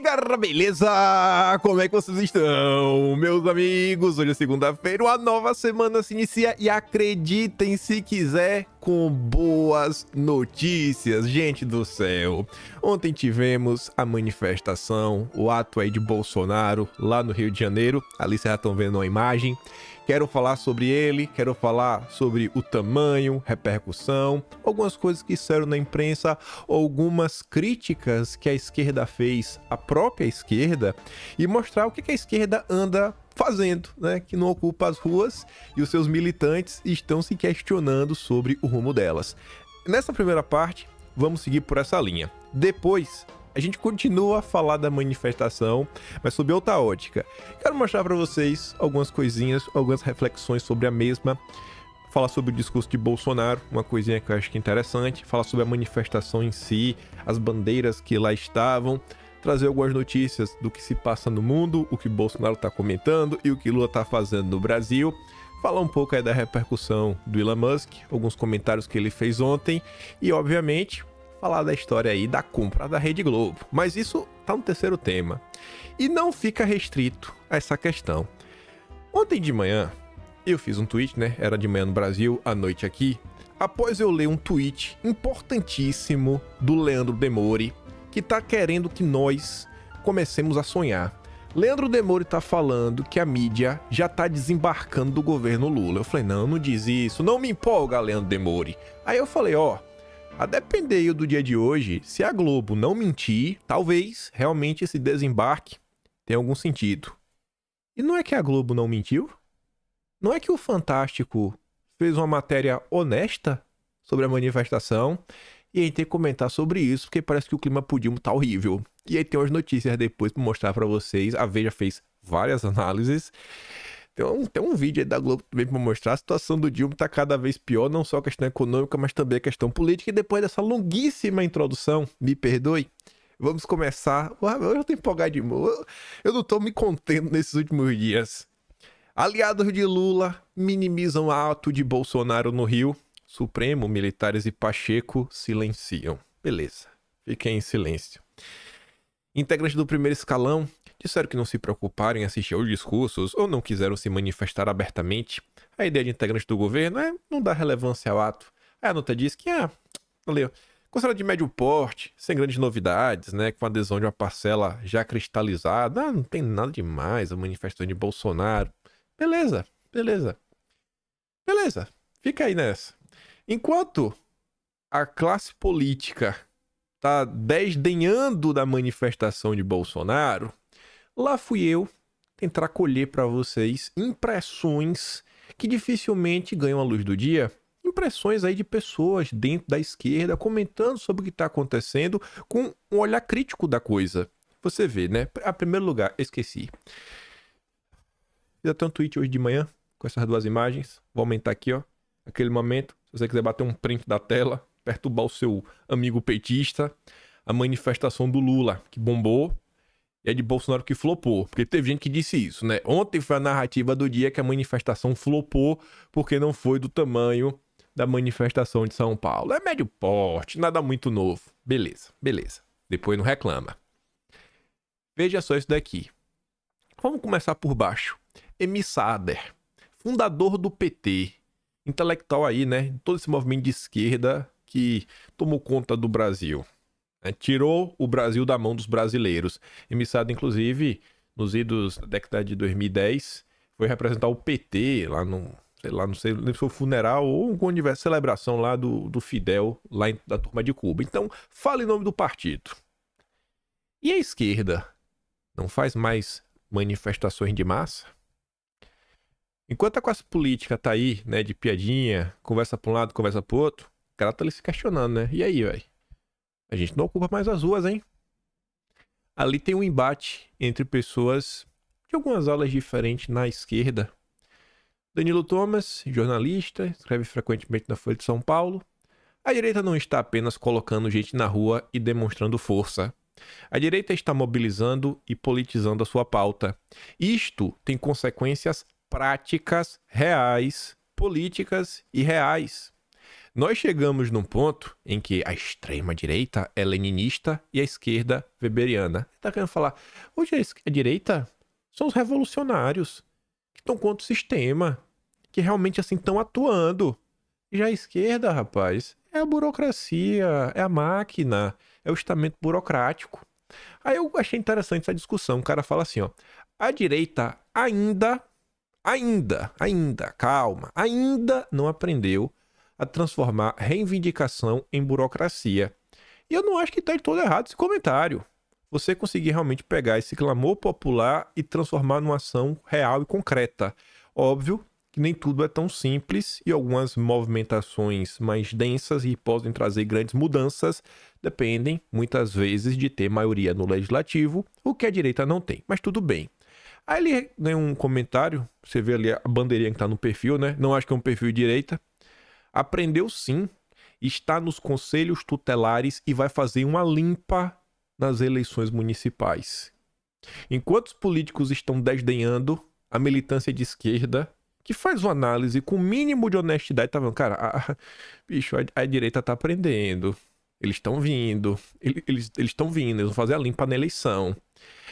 Garra, beleza? Como é que vocês estão, meus amigos? Hoje é segunda-feira, uma nova semana se inicia e acreditem se quiser com boas notícias, gente do céu. Ontem tivemos a manifestação, o ato aí de Bolsonaro lá no Rio de Janeiro. Ali vocês já estão vendo uma imagem. Quero falar sobre ele, quero falar sobre o tamanho, repercussão, algumas coisas que saíram na imprensa, algumas críticas que a esquerda fez à própria esquerda e mostrar o que a esquerda anda fazendo, né? Que não ocupa as ruas e os seus militantes estão se questionando sobre o rumo delas. Nessa primeira parte, vamos seguir por essa linha. Depois, a gente continua a falar da manifestação, mas sob outra ótica. Quero mostrar para vocês algumas coisinhas, algumas reflexões sobre a mesma. Falar sobre o discurso de Bolsonaro, uma coisinha que eu acho que é interessante. Falar sobre a manifestação em si, as bandeiras que lá estavam trazer algumas notícias do que se passa no mundo, o que Bolsonaro está comentando e o que Lula está fazendo no Brasil. Falar um pouco aí da repercussão do Elon Musk, alguns comentários que ele fez ontem e, obviamente, falar da história aí da compra da Rede Globo. Mas isso tá no terceiro tema. E não fica restrito a essa questão. Ontem de manhã, eu fiz um tweet, né? Era de manhã no Brasil, à noite aqui. Após eu ler um tweet importantíssimo do Leandro Demore, que tá querendo que nós comecemos a sonhar. Leandro Demore tá falando que a mídia já tá desembarcando do governo Lula. Eu falei, não, não diz isso, não me empolga, Leandro Demore. Aí eu falei, ó, oh, a depender do dia de hoje, se a Globo não mentir, talvez realmente esse desembarque tenha algum sentido. E não é que a Globo não mentiu? Não é que o Fantástico fez uma matéria honesta sobre a manifestação e a gente tem que comentar sobre isso, porque parece que o clima podia estar tá horrível. E aí tem umas notícias depois para mostrar para vocês. A Veja fez várias análises. Tem um, tem um vídeo aí da Globo também para mostrar a situação do Dilma está cada vez pior, não só a questão econômica, mas também a questão política. E depois dessa longuíssima introdução, me perdoe, vamos começar. Eu já tô empolgado de novo. Eu não estou me contendo nesses últimos dias. Aliados de Lula minimizam ato de Bolsonaro no Rio. Supremo, militares e Pacheco silenciam. Beleza, fiquem em silêncio. Integrantes do primeiro escalão disseram que não se preocuparam em assistir aos discursos ou não quiseram se manifestar abertamente. A ideia de integrantes do governo é não dar relevância ao ato. Aí a nota diz que, ah, valeu, Considera de médio porte, sem grandes novidades, né, com a adesão de uma parcela já cristalizada, ah, não tem nada demais, a manifestação de Bolsonaro. Beleza, beleza. Beleza, fica aí nessa. Enquanto a classe política tá desdenhando da manifestação de Bolsonaro, Lá fui eu tentar colher para vocês impressões que dificilmente ganham a luz do dia. Impressões aí de pessoas dentro da esquerda comentando sobre o que está acontecendo com um olhar crítico da coisa. Você vê, né? A ah, primeiro lugar, esqueci. Fiz até um tweet hoje de manhã com essas duas imagens. Vou aumentar aqui, ó. Aquele momento, se você quiser bater um print da tela, perturbar o seu amigo petista. A manifestação do Lula, que bombou é de Bolsonaro que flopou. Porque teve gente que disse isso, né? Ontem foi a narrativa do dia que a manifestação flopou porque não foi do tamanho da manifestação de São Paulo. É médio porte, nada muito novo. Beleza, beleza. Depois não reclama. Veja só isso daqui. Vamos começar por baixo. Emissader, fundador do PT, intelectual aí, né? Todo esse movimento de esquerda que tomou conta do Brasil. Né? Tirou o Brasil da mão dos brasileiros. Emissado, inclusive, nos idos da década de 2010, foi representar o PT lá no. Sei lá, não sei, não se foi funeral ou alguma universo, celebração lá do, do Fidel, lá em, da turma de Cuba. Então, fala em nome do partido. E a esquerda? Não faz mais manifestações de massa? Enquanto a tá classe política tá aí, né, de piadinha, conversa pra um lado, conversa pro outro, o cara tá ali se questionando, né? E aí, velho? A gente não ocupa mais as ruas, hein? Ali tem um embate entre pessoas de algumas aulas diferentes na esquerda. Danilo Thomas, jornalista, escreve frequentemente na Folha de São Paulo. A direita não está apenas colocando gente na rua e demonstrando força. A direita está mobilizando e politizando a sua pauta. Isto tem consequências práticas, reais, políticas e reais. Nós chegamos num ponto em que a extrema-direita é leninista e a esquerda weberiana. Está querendo falar, hoje a direita são os revolucionários que estão contra o sistema, que realmente assim estão atuando. E já a esquerda, rapaz, é a burocracia, é a máquina, é o estamento burocrático. Aí eu achei interessante essa discussão. O cara fala assim, ó, a direita ainda, ainda, ainda, calma, ainda não aprendeu a transformar reivindicação em burocracia. E eu não acho que está de todo errado esse comentário. Você conseguir realmente pegar esse clamor popular e transformar numa ação real e concreta. Óbvio que nem tudo é tão simples e algumas movimentações mais densas e podem trazer grandes mudanças dependem muitas vezes de ter maioria no legislativo, o que a direita não tem, mas tudo bem. Aí ele ganhou um comentário, você vê ali a bandeirinha que está no perfil, né? Não acho que é um perfil de direita, aprendeu sim, está nos conselhos tutelares e vai fazer uma limpa nas eleições municipais. Enquanto os políticos estão desdenhando a militância de esquerda, que faz uma análise com o mínimo de honestidade, tá vendo? Cara, a, bicho, a, a direita tá aprendendo. Eles estão vindo, eles estão vindo, eles vão fazer a limpa na eleição.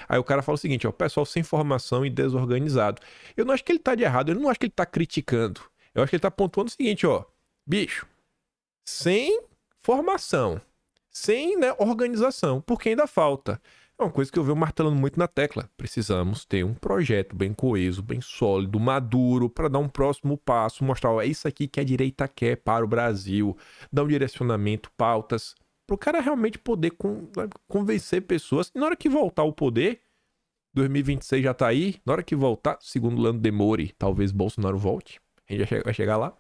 Aí o cara fala o seguinte: ó, pessoal sem formação e desorganizado. Eu não acho que ele tá de errado, eu não acho que ele tá criticando. Eu acho que ele tá pontuando o seguinte, ó bicho, sem formação, sem né, organização, porque ainda falta. É uma coisa que eu venho martelando muito na tecla. Precisamos ter um projeto bem coeso, bem sólido, maduro, para dar um próximo passo, mostrar, ó, é isso aqui que a direita quer para o Brasil, dar um direcionamento, pautas, para o cara realmente poder con né, convencer pessoas. E na hora que voltar ao poder, 2026 já está aí, na hora que voltar, segundo Lando Demore, talvez Bolsonaro volte, a gente vai chegar lá.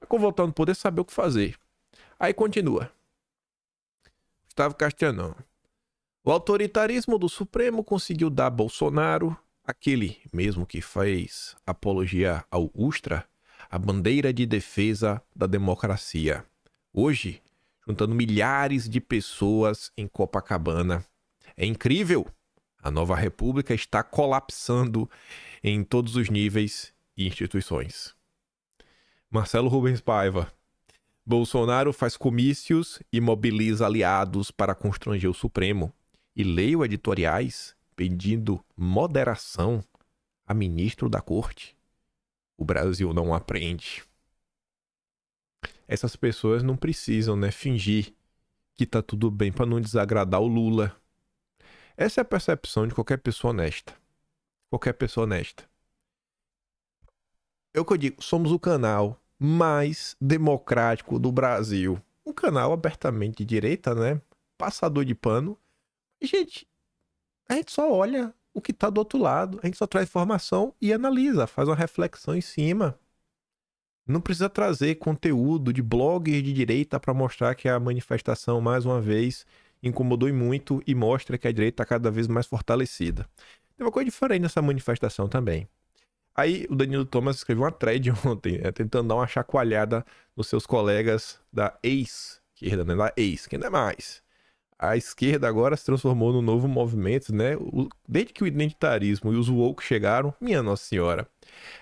Ficou é voltando no poder saber o que fazer. Aí continua. Gustavo Castianão. O autoritarismo do Supremo conseguiu dar Bolsonaro, aquele mesmo que fez apologia ao Ustra, a bandeira de defesa da democracia. Hoje, juntando milhares de pessoas em Copacabana. É incrível! A nova república está colapsando em todos os níveis e instituições. Marcelo Rubens Paiva. Bolsonaro faz comícios e mobiliza aliados para constranger o Supremo. E leio editoriais pedindo moderação a ministro da corte. O Brasil não aprende. Essas pessoas não precisam, né, fingir que tá tudo bem para não desagradar o Lula. Essa é a percepção de qualquer pessoa honesta. Qualquer pessoa honesta é o que eu digo, somos o canal mais democrático do Brasil. Um canal abertamente de direita, né? Passador de pano. Gente, a gente só olha o que está do outro lado, a gente só traz informação e analisa, faz uma reflexão em cima. Não precisa trazer conteúdo de blogs de direita para mostrar que a manifestação, mais uma vez, incomodou e muito e mostra que a direita está cada vez mais fortalecida. Tem uma coisa diferente nessa manifestação também. Aí o Danilo Thomas escreveu uma thread ontem, né, tentando dar uma chacoalhada nos seus colegas da ex-esquerda, né? Da ex, que ainda é mais. A esquerda agora se transformou no novo movimento, né? O, desde que o identitarismo e os woke chegaram, minha nossa senhora.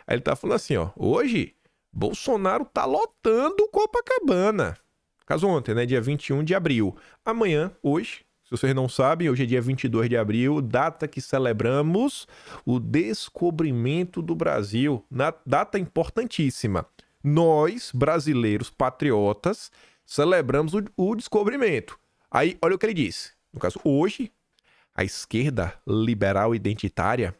Aí ele tá falando assim, ó, hoje Bolsonaro tá lotando Copacabana. Caso ontem, né? Dia 21 de abril. Amanhã, hoje, se vocês não sabem, hoje é dia 22 de abril, data que celebramos o descobrimento do Brasil, na data importantíssima. Nós, brasileiros patriotas, celebramos o, o descobrimento. Aí, olha o que ele disse. No caso, hoje, a esquerda liberal identitária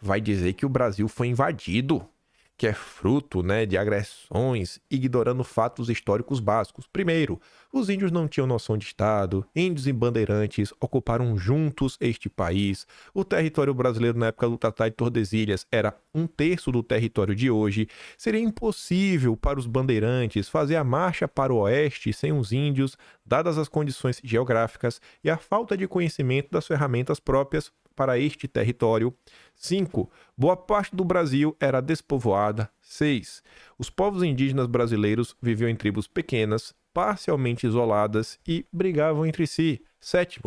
vai dizer que o Brasil foi invadido que é fruto né, de agressões, ignorando fatos históricos básicos. Primeiro, os índios não tinham noção de Estado, índios e bandeirantes ocuparam juntos este país. O território brasileiro na época do Tratado de Tordesilhas era um terço do território de hoje. Seria impossível para os bandeirantes fazer a marcha para o oeste sem os índios, dadas as condições geográficas e a falta de conhecimento das ferramentas próprias para este território. 5. Boa parte do Brasil era despovoada. 6. Os povos indígenas brasileiros viviam em tribos pequenas, parcialmente isoladas e brigavam entre si. 7.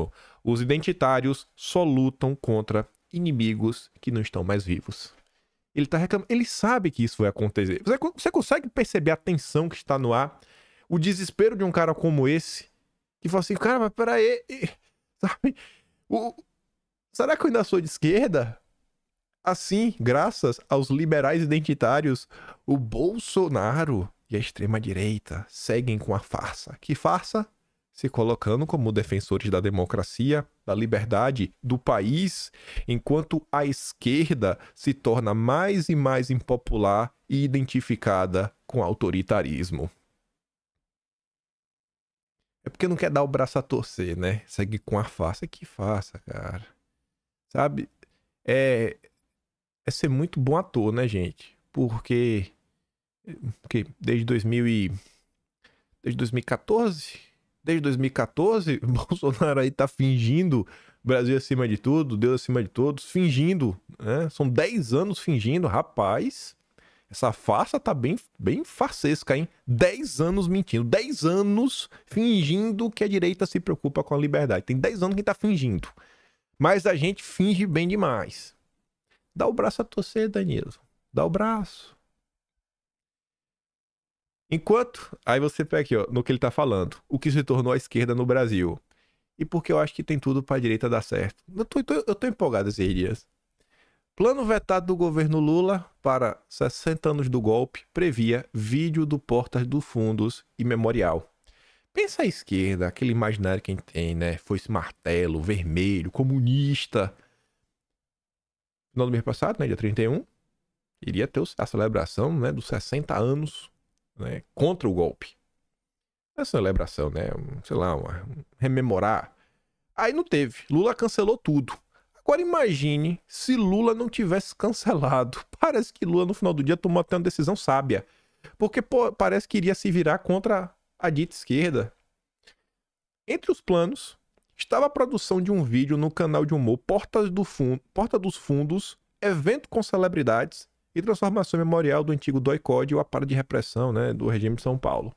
Os identitários só lutam contra inimigos que não estão mais vivos. Ele tá reclamando, ele sabe que isso vai acontecer. Você, você consegue perceber a tensão que está no ar? O desespero de um cara como esse, que fala assim, cara, mas peraí, sabe? O, Será que eu ainda sou de esquerda? Assim, graças aos liberais identitários, o Bolsonaro e a extrema-direita seguem com a farsa. Que farsa? Se colocando como defensores da democracia, da liberdade, do país, enquanto a esquerda se torna mais e mais impopular e identificada com autoritarismo. É porque não quer dar o braço a torcer, né? Segue com a farsa. Que farsa, cara sabe? É, é ser muito bom ator, né, gente? Porque, porque desde 2000 e, desde 2014, desde 2014, Bolsonaro aí tá fingindo Brasil acima de tudo, Deus acima de todos, fingindo, né? São 10 anos fingindo, rapaz. Essa farsa tá bem, bem farsesca, hein? 10 anos mentindo, 10 anos fingindo que a direita se preocupa com a liberdade. Tem 10 anos que tá fingindo. Mas a gente finge bem demais. Dá o braço a torcer, Danilo. Dá o braço. Enquanto. Aí você pega aqui, ó, no que ele tá falando. O que se tornou a esquerda no Brasil. E porque eu acho que tem tudo pra direita dar certo. Eu tô, tô eu tô empolgado esses dias. Plano vetado do governo Lula para 60 anos do golpe previa vídeo do Portas dos Fundos e Memorial. Pensa à esquerda, aquele imaginário que a gente tem, né? Foi esse martelo, vermelho, comunista. No final do mês passado, né, dia 31, iria ter a celebração né, dos 60 anos né, contra o golpe. Essa celebração, né? sei lá, uma, rememorar. Aí não teve. Lula cancelou tudo. Agora imagine se Lula não tivesse cancelado. Parece que Lula, no final do dia, tomou até uma decisão sábia. Porque pô, parece que iria se virar contra a dita esquerda. Entre os planos estava a produção de um vídeo no canal de humor Portas do Fundo, Porta dos Fundos, evento com celebridades e transformação memorial do antigo DOI-COD, o aparato de repressão né, do regime de São Paulo.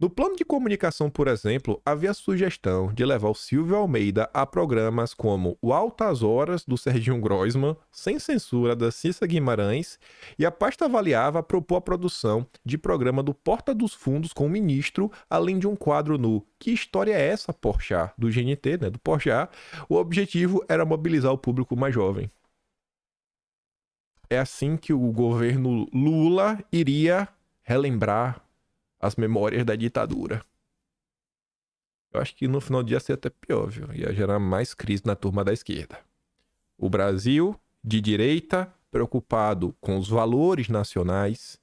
No plano de comunicação, por exemplo, havia a sugestão de levar o Silvio Almeida a programas como O Altas Horas, do Serginho Groisman, Sem Censura, da Cissa Guimarães, e a pasta avaliava propor a produção de programa do Porta dos Fundos com o ministro, além de um quadro no Que História é Essa, Porchat? do GNT, né, do Porchat. O objetivo era mobilizar o público mais jovem. É assim que o governo Lula iria relembrar as memórias da ditadura. Eu acho que no final do dia ia ser até pior, viu? Ia gerar mais crise na turma da esquerda. O Brasil, de direita, preocupado com os valores nacionais,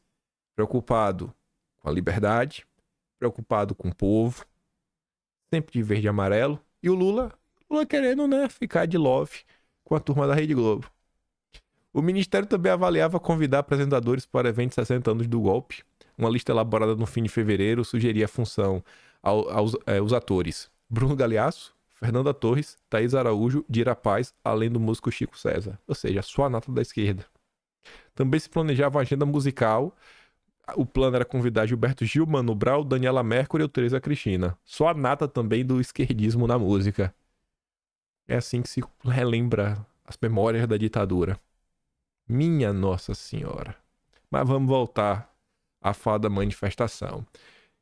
preocupado com a liberdade, preocupado com o povo, sempre de verde e amarelo. E o Lula, Lula querendo, né, ficar de love com a turma da Rede Globo. O ministério também avaliava convidar apresentadores para eventos 60 anos do golpe uma lista elaborada no fim de fevereiro sugeria a função ao, aos é, os atores Bruno Galeasso, Fernanda Torres, Thaís Araújo, Dira Paz, além do músico Chico César. Ou seja, só a nata da esquerda. Também se planejava uma agenda musical. O plano era convidar Gilberto Gil, Mano Brau, Daniela Mercury e Teresa Cristina. Só a nata também do esquerdismo na música. É assim que se relembra as memórias da ditadura. Minha Nossa Senhora. Mas vamos voltar a fada manifestação,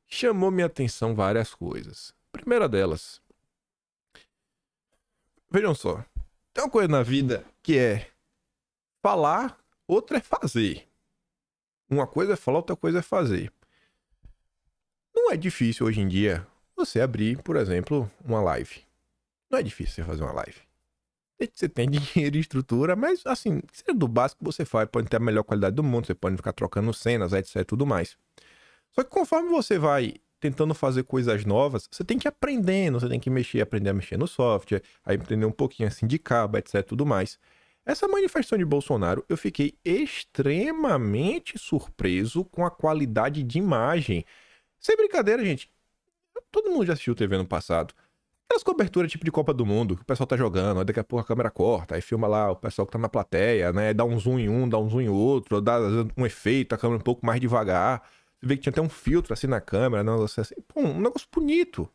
chamou minha atenção várias coisas. Primeira delas, vejam só, tem uma coisa na vida que é falar, outra é fazer. Uma coisa é falar, outra coisa é fazer. Não é difícil hoje em dia você abrir, por exemplo, uma live. Não é difícil você fazer uma live você tem dinheiro e estrutura, mas assim, seja do básico você faz, pode ter a melhor qualidade do mundo, você pode ficar trocando cenas, etc, tudo mais. Só que conforme você vai tentando fazer coisas novas, você tem que ir aprendendo, você tem que mexer, aprender a mexer no software, a aprender um pouquinho assim de cabo, etc, tudo mais. Essa manifestação de Bolsonaro, eu fiquei extremamente surpreso com a qualidade de imagem. Sem brincadeira, gente. Todo mundo já assistiu TV no passado. Aquelas coberturas tipo de Copa do Mundo, que o pessoal tá jogando, aí daqui a pouco a câmera corta, aí filma lá o pessoal que tá na plateia, né? Dá um zoom em um, dá um zoom em outro, dá um efeito, a câmera um pouco mais devagar. Você vê que tinha até um filtro assim na câmera, né? Assim, pô, um negócio bonito.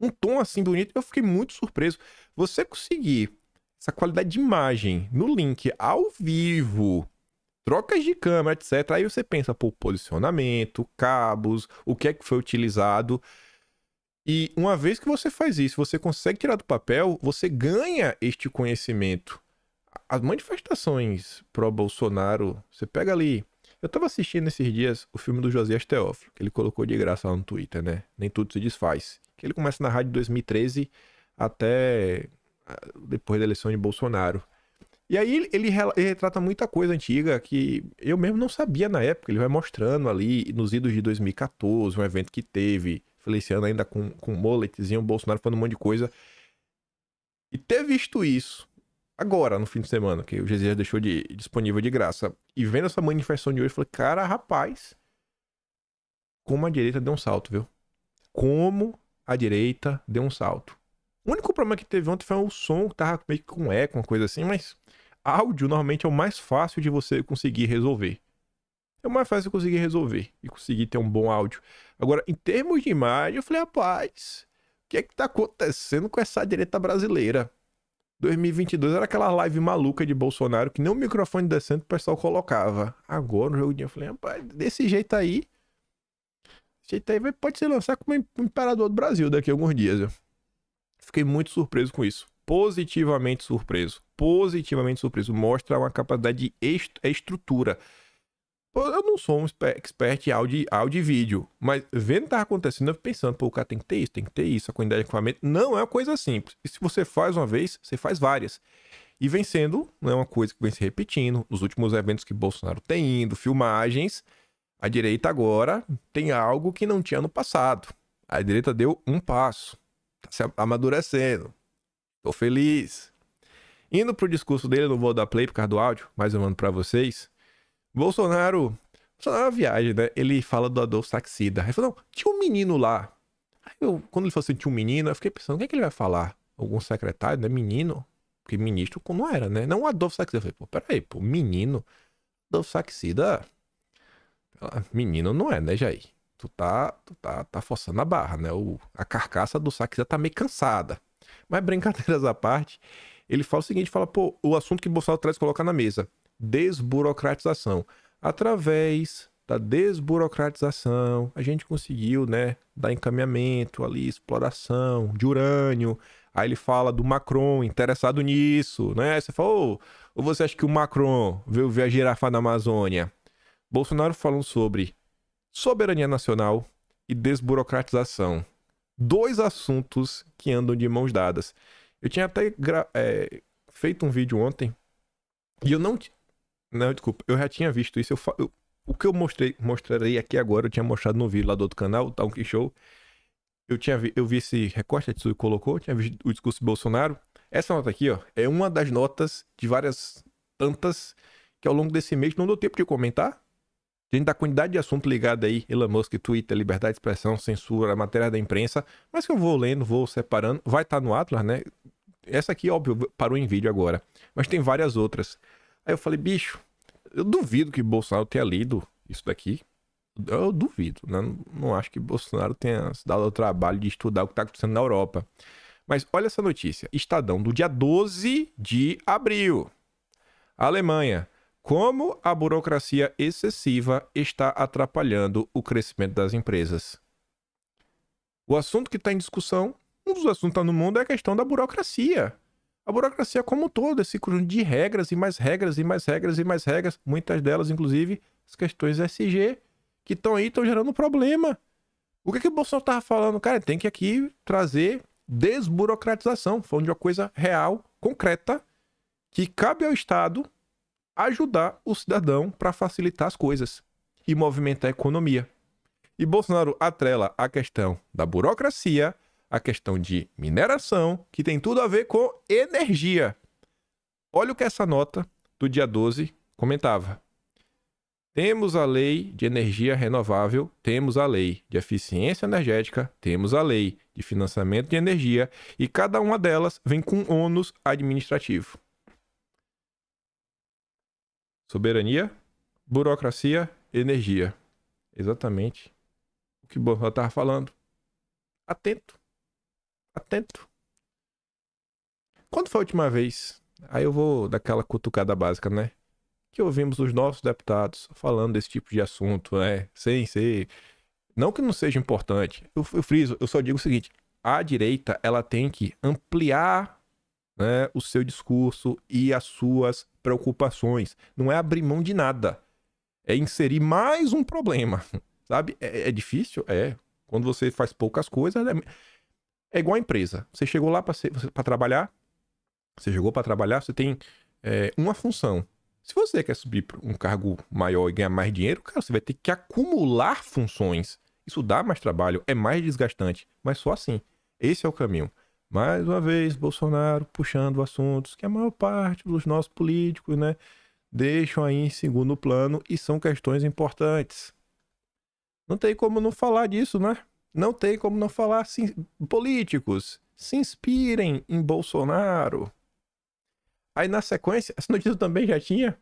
Um tom assim bonito. Eu fiquei muito surpreso. Você conseguir essa qualidade de imagem no link ao vivo, trocas de câmera, etc. Aí você pensa, pô, posicionamento, cabos, o que é que foi utilizado. E uma vez que você faz isso, você consegue tirar do papel, você ganha este conhecimento. As manifestações pró-Bolsonaro, você pega ali. Eu tava assistindo esses dias o filme do Josias Teófilo, que ele colocou de graça lá no Twitter, né? Nem tudo se desfaz. Que ele começa na rádio 2013 até ah, depois da eleição de Bolsonaro. E aí ele, ele, retrata muita coisa antiga que eu mesmo não sabia na época. Ele vai mostrando ali nos idos de 2014, um evento que teve, Feliciano ainda com, com moletezinho, o Bolsonaro falando um monte de coisa. E ter visto isso agora, no fim de semana, que o Gesias deixou de, disponível de graça, e vendo essa manifestação de hoje, eu falei, cara, rapaz, como a direita deu um salto, viu? Como a direita deu um salto. O único problema que teve ontem foi o som que tava meio que com eco, uma coisa assim, mas áudio normalmente é o mais fácil de você conseguir resolver. É mais fácil eu conseguir resolver e conseguir ter um bom áudio. Agora, em termos de imagem, eu falei, rapaz, o que é que tá acontecendo com essa direita brasileira? 2022 era aquela live maluca de Bolsonaro que nem um microfone decente o pessoal colocava. Agora, no jogo de eu falei, rapaz, desse jeito aí, desse jeito aí vai, pode ser lançar como imperador do Brasil daqui a alguns dias. Fiquei muito surpreso com isso. Positivamente surpreso. Positivamente surpreso. Mostra uma capacidade de est estrutura. Eu não sou um expert em áudio, áudio e vídeo, mas vendo o que tá acontecendo, eu pensando, pô, o cara tem que ter isso, tem que ter isso, a quantidade de equipamento. Não é uma coisa simples. E se você faz uma vez, você faz várias. E vem sendo, não é uma coisa que vem se repetindo. Nos últimos eventos que Bolsonaro tem indo, filmagens, a direita agora tem algo que não tinha no passado. A direita deu um passo, tá se amadurecendo. Tô feliz. Indo pro discurso dele, não vou dar play por causa do áudio, mas eu mando para vocês. Bolsonaro. Bolsonaro é viagem, né? Ele fala do Adolfo Saxida. Aí falou: não, tinha um menino lá. Aí eu, quando ele falou assim, tinha um menino, eu fiquei pensando: o que é que ele vai falar? Algum secretário, né? Menino? Porque ministro não era, né? Não o Adolfo Saxida. Eu falei: pô, peraí, pô, menino. Adolfo Saxida. Menino não é, né, Jair? Tu tá, tu tá, tá forçando a barra, né? O, a carcaça do Saxida tá meio cansada. Mas brincadeiras à parte, ele fala o seguinte: fala, pô, o assunto que Bolsonaro traz coloca na mesa desburocratização. Através da desburocratização, a gente conseguiu, né, dar encaminhamento ali, exploração de urânio. Aí ele fala do Macron interessado nisso, né? você falou ou você acha que o Macron veio ver a girafa na Amazônia? Bolsonaro falando sobre soberania nacional e desburocratização. Dois assuntos que andam de mãos dadas. Eu tinha até é, feito um vídeo ontem e eu não não, desculpa, eu já tinha visto isso. Eu, fa... eu... o que eu mostrei, mostrarei aqui agora, eu tinha mostrado no vídeo lá do outro canal, o tá Talk Show. Eu, tinha vi, eu vi esse recorte que a colocou, eu tinha visto o discurso de Bolsonaro. Essa nota aqui, ó, é uma das notas de várias tantas que ao longo desse mês não deu tempo de comentar. Gente, da quantidade de assunto ligado aí, Elon Musk, Twitter, liberdade de expressão, censura, matéria da imprensa, mas que eu vou lendo, vou separando, vai estar tá no Atlas, né? Essa aqui, óbvio, parou em vídeo agora, mas tem várias outras. Aí eu falei, bicho, eu duvido que Bolsonaro tenha lido isso daqui. Eu duvido, né? Não, não acho que Bolsonaro tenha se dado ao trabalho de estudar o que está acontecendo na Europa. Mas olha essa notícia: Estadão do dia 12 de abril. Alemanha. Como a burocracia excessiva está atrapalhando o crescimento das empresas. O assunto que está em discussão, um dos assuntos tá no mundo, é a questão da burocracia. A burocracia como um todo, esse conjunto de regras e mais regras e mais regras e mais regras, muitas delas, inclusive, as questões SG, que estão aí, estão gerando problema. O que, é que o Bolsonaro estava falando? Cara, tem que aqui trazer desburocratização, falando de uma coisa real, concreta, que cabe ao Estado ajudar o cidadão para facilitar as coisas e movimentar a economia. E Bolsonaro atrela a questão da burocracia a questão de mineração, que tem tudo a ver com energia. Olha o que essa nota do dia 12 comentava. Temos a lei de energia renovável, temos a lei de eficiência energética, temos a lei de financiamento de energia, e cada uma delas vem com ônus administrativo. Soberania, burocracia, energia. Exatamente o que Bolsonaro estava falando. Atento atento. Quando foi a última vez? Aí eu vou daquela cutucada básica, né? Que ouvimos os nossos deputados falando desse tipo de assunto, né? Sem ser. Não que não seja importante. Eu, eu friso, eu só digo o seguinte: a direita ela tem que ampliar né, o seu discurso e as suas preocupações. Não é abrir mão de nada. É inserir mais um problema. Sabe? É, é difícil? É. Quando você faz poucas coisas. É é igual a empresa. Você chegou lá para trabalhar, você chegou para trabalhar, você tem é, uma função. Se você quer subir para um cargo maior e ganhar mais dinheiro, cara, você vai ter que acumular funções. Isso dá mais trabalho, é mais desgastante, mas só assim. Esse é o caminho. Mais uma vez, Bolsonaro puxando assuntos que a maior parte dos nossos políticos, né, deixam aí em segundo plano e são questões importantes. Não tem como não falar disso, né? Não tem como não falar. políticos, se inspirem em Bolsonaro. Aí na sequência, essa notícia também já tinha.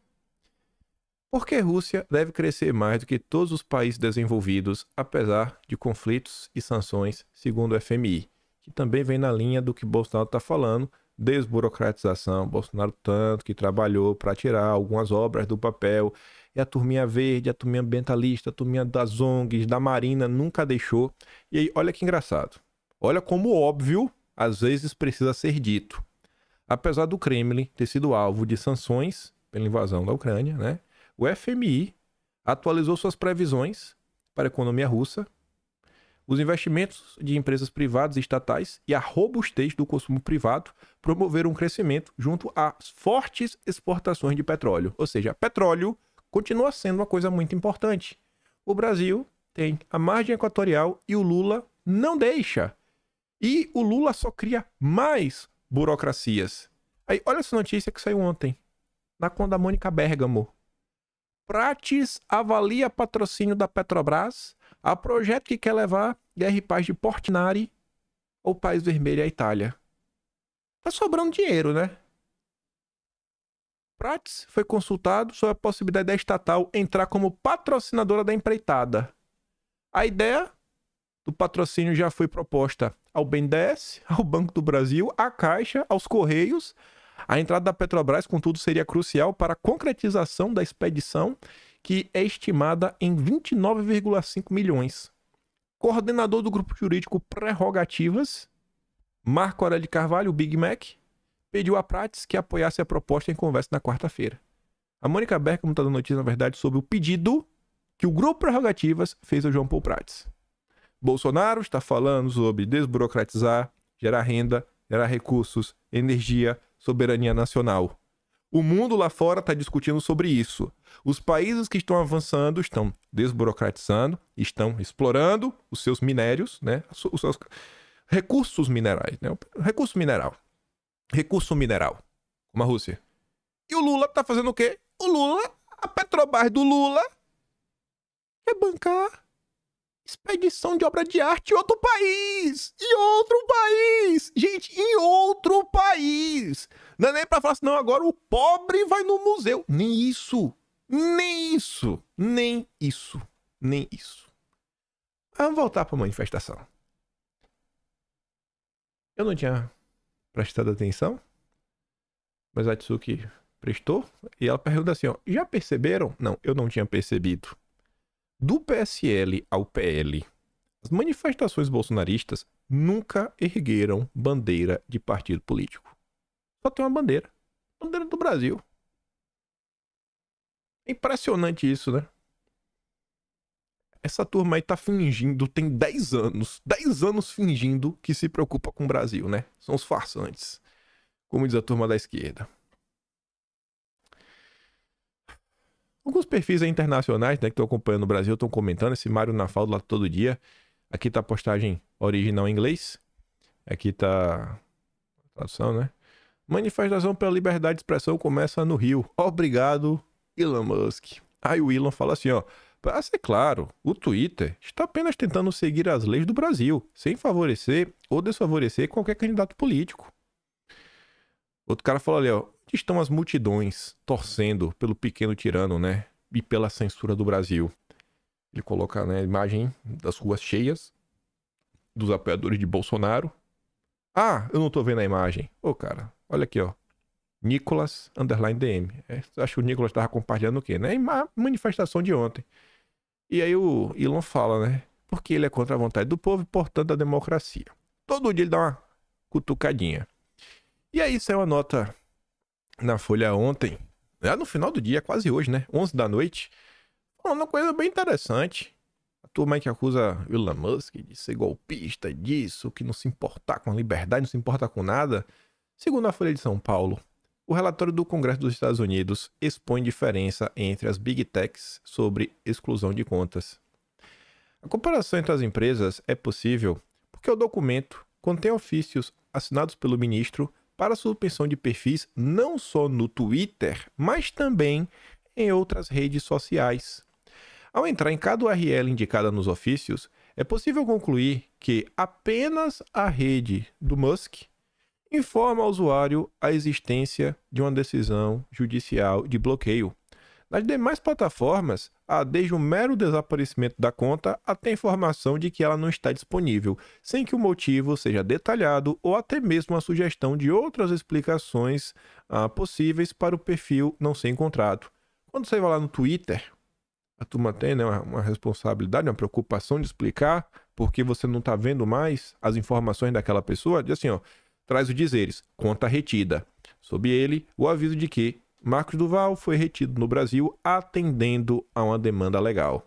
Porque Rússia deve crescer mais do que todos os países desenvolvidos, apesar de conflitos e sanções, segundo o FMI, que também vem na linha do que Bolsonaro está falando, desburocratização. Bolsonaro tanto que trabalhou para tirar algumas obras do papel e a turminha verde, a turminha ambientalista, a turminha das ONGs, da Marina, nunca deixou. E aí, olha que engraçado. Olha como óbvio, às vezes, precisa ser dito. Apesar do Kremlin ter sido alvo de sanções pela invasão da Ucrânia, né? O FMI atualizou suas previsões para a economia russa, os investimentos de empresas privadas e estatais e a robustez do consumo privado promoveram um crescimento junto às fortes exportações de petróleo. Ou seja, petróleo continua sendo uma coisa muito importante. O Brasil tem a margem equatorial e o Lula não deixa. E o Lula só cria mais burocracias. Aí, olha essa notícia que saiu ontem, na conta da Mônica Bergamo. Prates avalia patrocínio da Petrobras a projeto que quer levar Guerra e Paz de Portinari ou País Vermelho à Itália. Tá sobrando dinheiro, né? Prates foi consultado sobre a possibilidade da estatal entrar como patrocinadora da empreitada. A ideia do patrocínio já foi proposta ao BNDES, ao Banco do Brasil, à Caixa, aos Correios. A entrada da Petrobras, contudo, seria crucial para a concretização da expedição, que é estimada em 29,5 milhões. Coordenador do grupo jurídico Prerrogativas, Marco Aurélio Carvalho, Big Mac, pediu a Prates que apoiasse a proposta em conversa na quarta-feira. A Mônica Bergamo está dando notícia, na verdade, sobre o pedido que o Grupo Prerrogativas fez ao João Paulo Prates. Bolsonaro está falando sobre desburocratizar, gerar renda, gerar recursos, energia, soberania nacional. O mundo lá fora está discutindo sobre isso. Os países que estão avançando estão desburocratizando, estão explorando os seus minérios, né? os seus recursos minerais, né? o recurso mineral recurso mineral, como a Rússia. E o Lula tá fazendo o quê? O Lula, a Petrobras do Lula, quer bancar expedição de obra de arte em outro país! Em outro país! Gente, em outro país! Não é nem pra falar assim, não, agora o pobre vai no museu. Nem isso! Nem isso! Nem isso! Nem isso! Vamos voltar pra manifestação. Eu não tinha prestado atenção? Mas a Atsuki prestou e ela pergunta assim: ó, já perceberam? Não, eu não tinha percebido. Do PSL ao PL, as manifestações bolsonaristas nunca ergueram bandeira de partido político. Só tem uma bandeira: bandeira do Brasil. É impressionante isso, né? Essa turma aí tá fingindo, tem 10 anos, 10 anos fingindo que se preocupa com o Brasil, né? São os farsantes, como diz a turma da esquerda. Alguns perfis internacionais né, que estão acompanhando o Brasil estão comentando. Esse Mário Nafaldo lá todo dia. Aqui tá a postagem original em inglês. Aqui tá a tradução, né? Manifestação pela liberdade de expressão começa no Rio. Obrigado, Elon Musk. Aí o Elon fala assim, ó. Para ser claro, o Twitter está apenas tentando seguir as leis do Brasil, sem favorecer ou desfavorecer qualquer candidato político. Outro cara falou ali, ó, onde estão as multidões torcendo pelo pequeno tirano, né? E pela censura do Brasil. Ele coloca né, a imagem das ruas cheias, dos apoiadores de Bolsonaro. Ah, eu não tô vendo a imagem. Ô, cara, olha aqui, ó. Nicolas, underline DM. É, acho que o Nicolas tava compartilhando o quê? Né? A manifestação de ontem. E aí o Elon fala, né? Porque ele é contra a vontade do povo, portanto, a democracia. Todo dia ele dá uma cutucadinha. E aí saiu uma nota na Folha ontem, já né? no final do dia, quase hoje, né? 11 da noite, falando uma coisa bem interessante. A turma que acusa Elon Musk de ser golpista, disso, que não se importar com a liberdade, não se importa com nada. Segundo a Folha de São Paulo, o relatório do Congresso dos Estados Unidos expõe diferença entre as Big Techs sobre exclusão de contas. A comparação entre as empresas é possível porque o documento contém ofícios assinados pelo ministro para suspensão de perfis não só no Twitter, mas também em outras redes sociais. Ao entrar em cada URL indicada nos ofícios, é possível concluir que apenas a rede do Musk informa ao usuário a existência de uma decisão judicial de bloqueio. Nas demais plataformas, há desde o mero desaparecimento da conta até a informação de que ela não está disponível, sem que o motivo seja detalhado ou até mesmo a sugestão de outras explicações ah, possíveis para o perfil não ser encontrado. Quando você vai lá no Twitter, a turma tem né, uma responsabilidade, uma preocupação de explicar porque você não está vendo mais as informações daquela pessoa, diz assim, ó, traz o dizeres, conta retida. Sob ele, o aviso de que Marcos Duval foi retido no Brasil atendendo a uma demanda legal.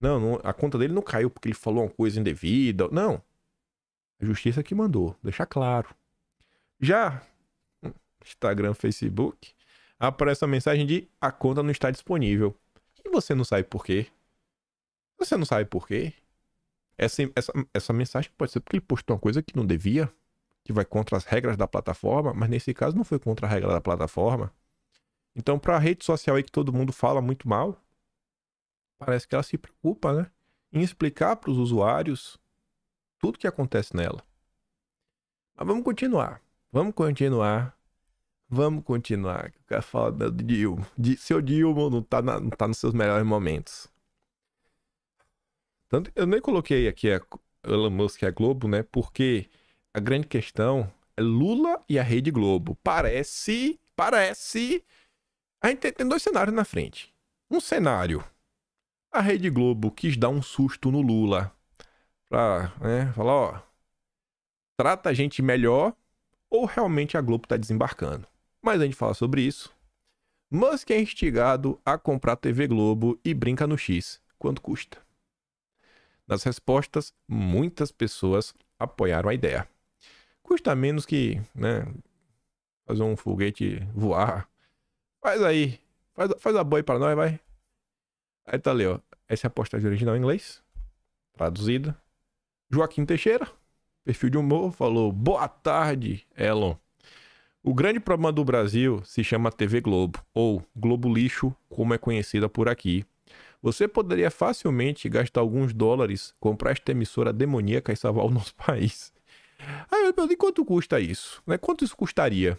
Não, não, a conta dele não caiu porque ele falou uma coisa indevida. Não. A justiça que mandou, deixar claro. Já Instagram, Facebook, aparece a mensagem de a conta não está disponível. E você não sabe por quê? Você não sabe por quê? Essa, essa, essa mensagem pode ser porque ele postou uma coisa que não devia que vai contra as regras da plataforma, mas nesse caso não foi contra a regra da plataforma. Então, para a rede social aí que todo mundo fala muito mal, parece que ela se preocupa, né, em explicar para os usuários tudo que acontece nela. Mas vamos continuar. Vamos continuar. Vamos continuar. O cara fala do Dilma. De, seu Dilma não está não tá nos seus melhores momentos. Tanto, eu nem coloquei aqui a Elon Musk e a Globo, né? Porque a grande questão é Lula e a Rede Globo. Parece, parece. A gente tem dois cenários na frente. Um cenário. A Rede Globo quis dar um susto no Lula. Pra né, falar, ó. Trata a gente melhor. Ou realmente a Globo tá desembarcando. Mas a gente fala sobre isso. Musk é instigado a comprar TV Globo e brinca no X. Quanto custa? Nas respostas, muitas pessoas apoiaram a ideia. Custa menos que, né? Fazer um foguete voar. Faz aí. Faz, faz a boi para nós, vai. Aí tá ali, ó. Essa é a postagem original em inglês. Traduzida. Joaquim Teixeira, perfil de humor, falou: Boa tarde, Elon. O grande problema do Brasil se chama TV Globo, ou Globo Lixo, como é conhecida por aqui. Você poderia facilmente gastar alguns dólares, comprar esta emissora demoníaca e salvar o nosso país. Aí eu perguntei quanto custa isso? Né? Quanto isso custaria?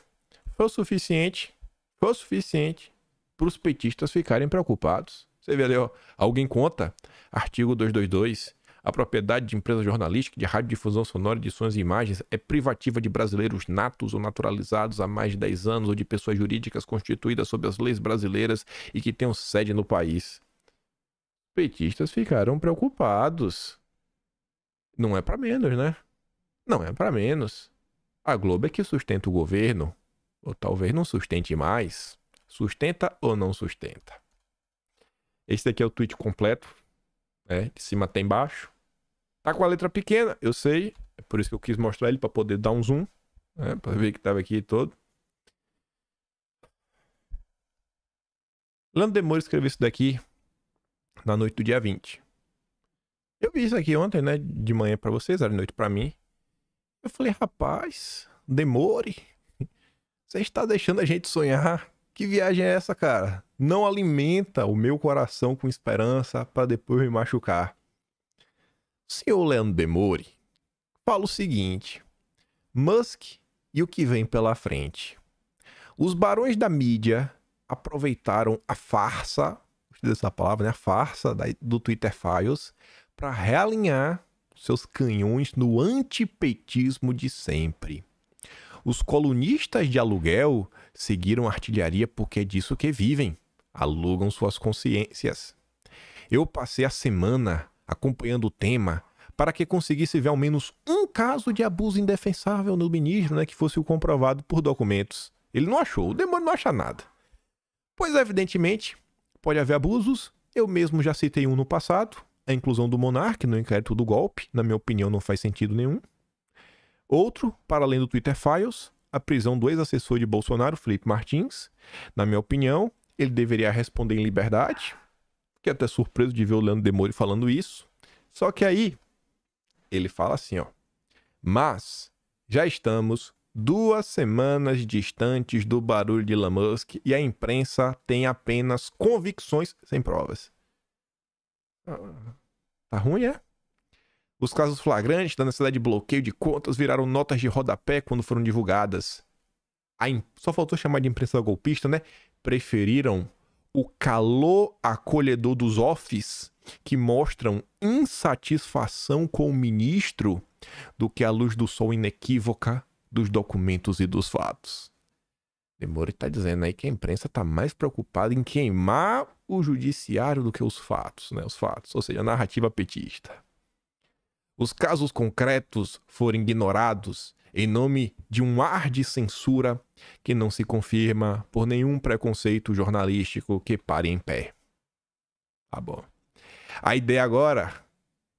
Foi o suficiente, foi o suficiente para os petistas ficarem preocupados. Você vê ali, ó, alguém conta, artigo 222, a propriedade de empresa jornalística de radiodifusão sonora de sons e imagens é privativa de brasileiros natos ou naturalizados há mais de 10 anos ou de pessoas jurídicas constituídas sob as leis brasileiras e que tenham sede no país. Petistas ficaram preocupados. Não é para menos, né? Não é para menos. A Globo é que sustenta o governo, ou talvez não sustente mais. Sustenta ou não sustenta? Este daqui é o tweet completo, né? de cima até embaixo. Tá com a letra pequena, eu sei, é por isso que eu quis mostrar ele para poder dar um zoom, né? para ver que tava aqui todo. Lando Demore escreveu isso daqui na noite do dia 20. Eu vi isso aqui ontem, né, de manhã para vocês, era noite para mim. Eu falei, rapaz, demore. Você está deixando a gente sonhar. Que viagem é essa, cara? Não alimenta o meu coração com esperança para depois me machucar. O senhor Leandro Demore fala o seguinte: Musk e o que vem pela frente. Os barões da mídia aproveitaram a farsa, dessa palavra, né? A farsa do Twitter Files para realinhar seus canhões no antipetismo de sempre. Os colunistas de aluguel seguiram a artilharia porque é disso que vivem, alugam suas consciências. Eu passei a semana acompanhando o tema para que conseguisse ver ao menos um caso de abuso indefensável no ministro, né, que fosse o comprovado por documentos. Ele não achou, o demônio não acha nada. Pois evidentemente, pode haver abusos, eu mesmo já citei um no passado, a inclusão do monarca no inquérito do golpe, na minha opinião, não faz sentido nenhum. Outro, para além do Twitter Files, a prisão do ex-assessor de Bolsonaro, Felipe Martins. Na minha opinião, ele deveria responder em liberdade. Fiquei até surpreso de ver o Leandro Demori falando isso. Só que aí, ele fala assim, ó. Mas, já estamos duas semanas distantes do barulho de Elon Musk e a imprensa tem apenas convicções sem provas. Tá ruim, é? Os casos flagrantes da necessidade de bloqueio de contas viraram notas de rodapé quando foram divulgadas. Imp... Só faltou chamar de imprensa golpista, né? Preferiram o calor acolhedor dos offs que mostram insatisfação com o ministro do que a luz do sol inequívoca dos documentos e dos fatos. Demore está dizendo aí que a imprensa está mais preocupada em queimar o judiciário do que os fatos, né? Os fatos, ou seja, a narrativa petista. Os casos concretos foram ignorados em nome de um ar de censura que não se confirma por nenhum preconceito jornalístico que pare em pé. Tá bom. A ideia agora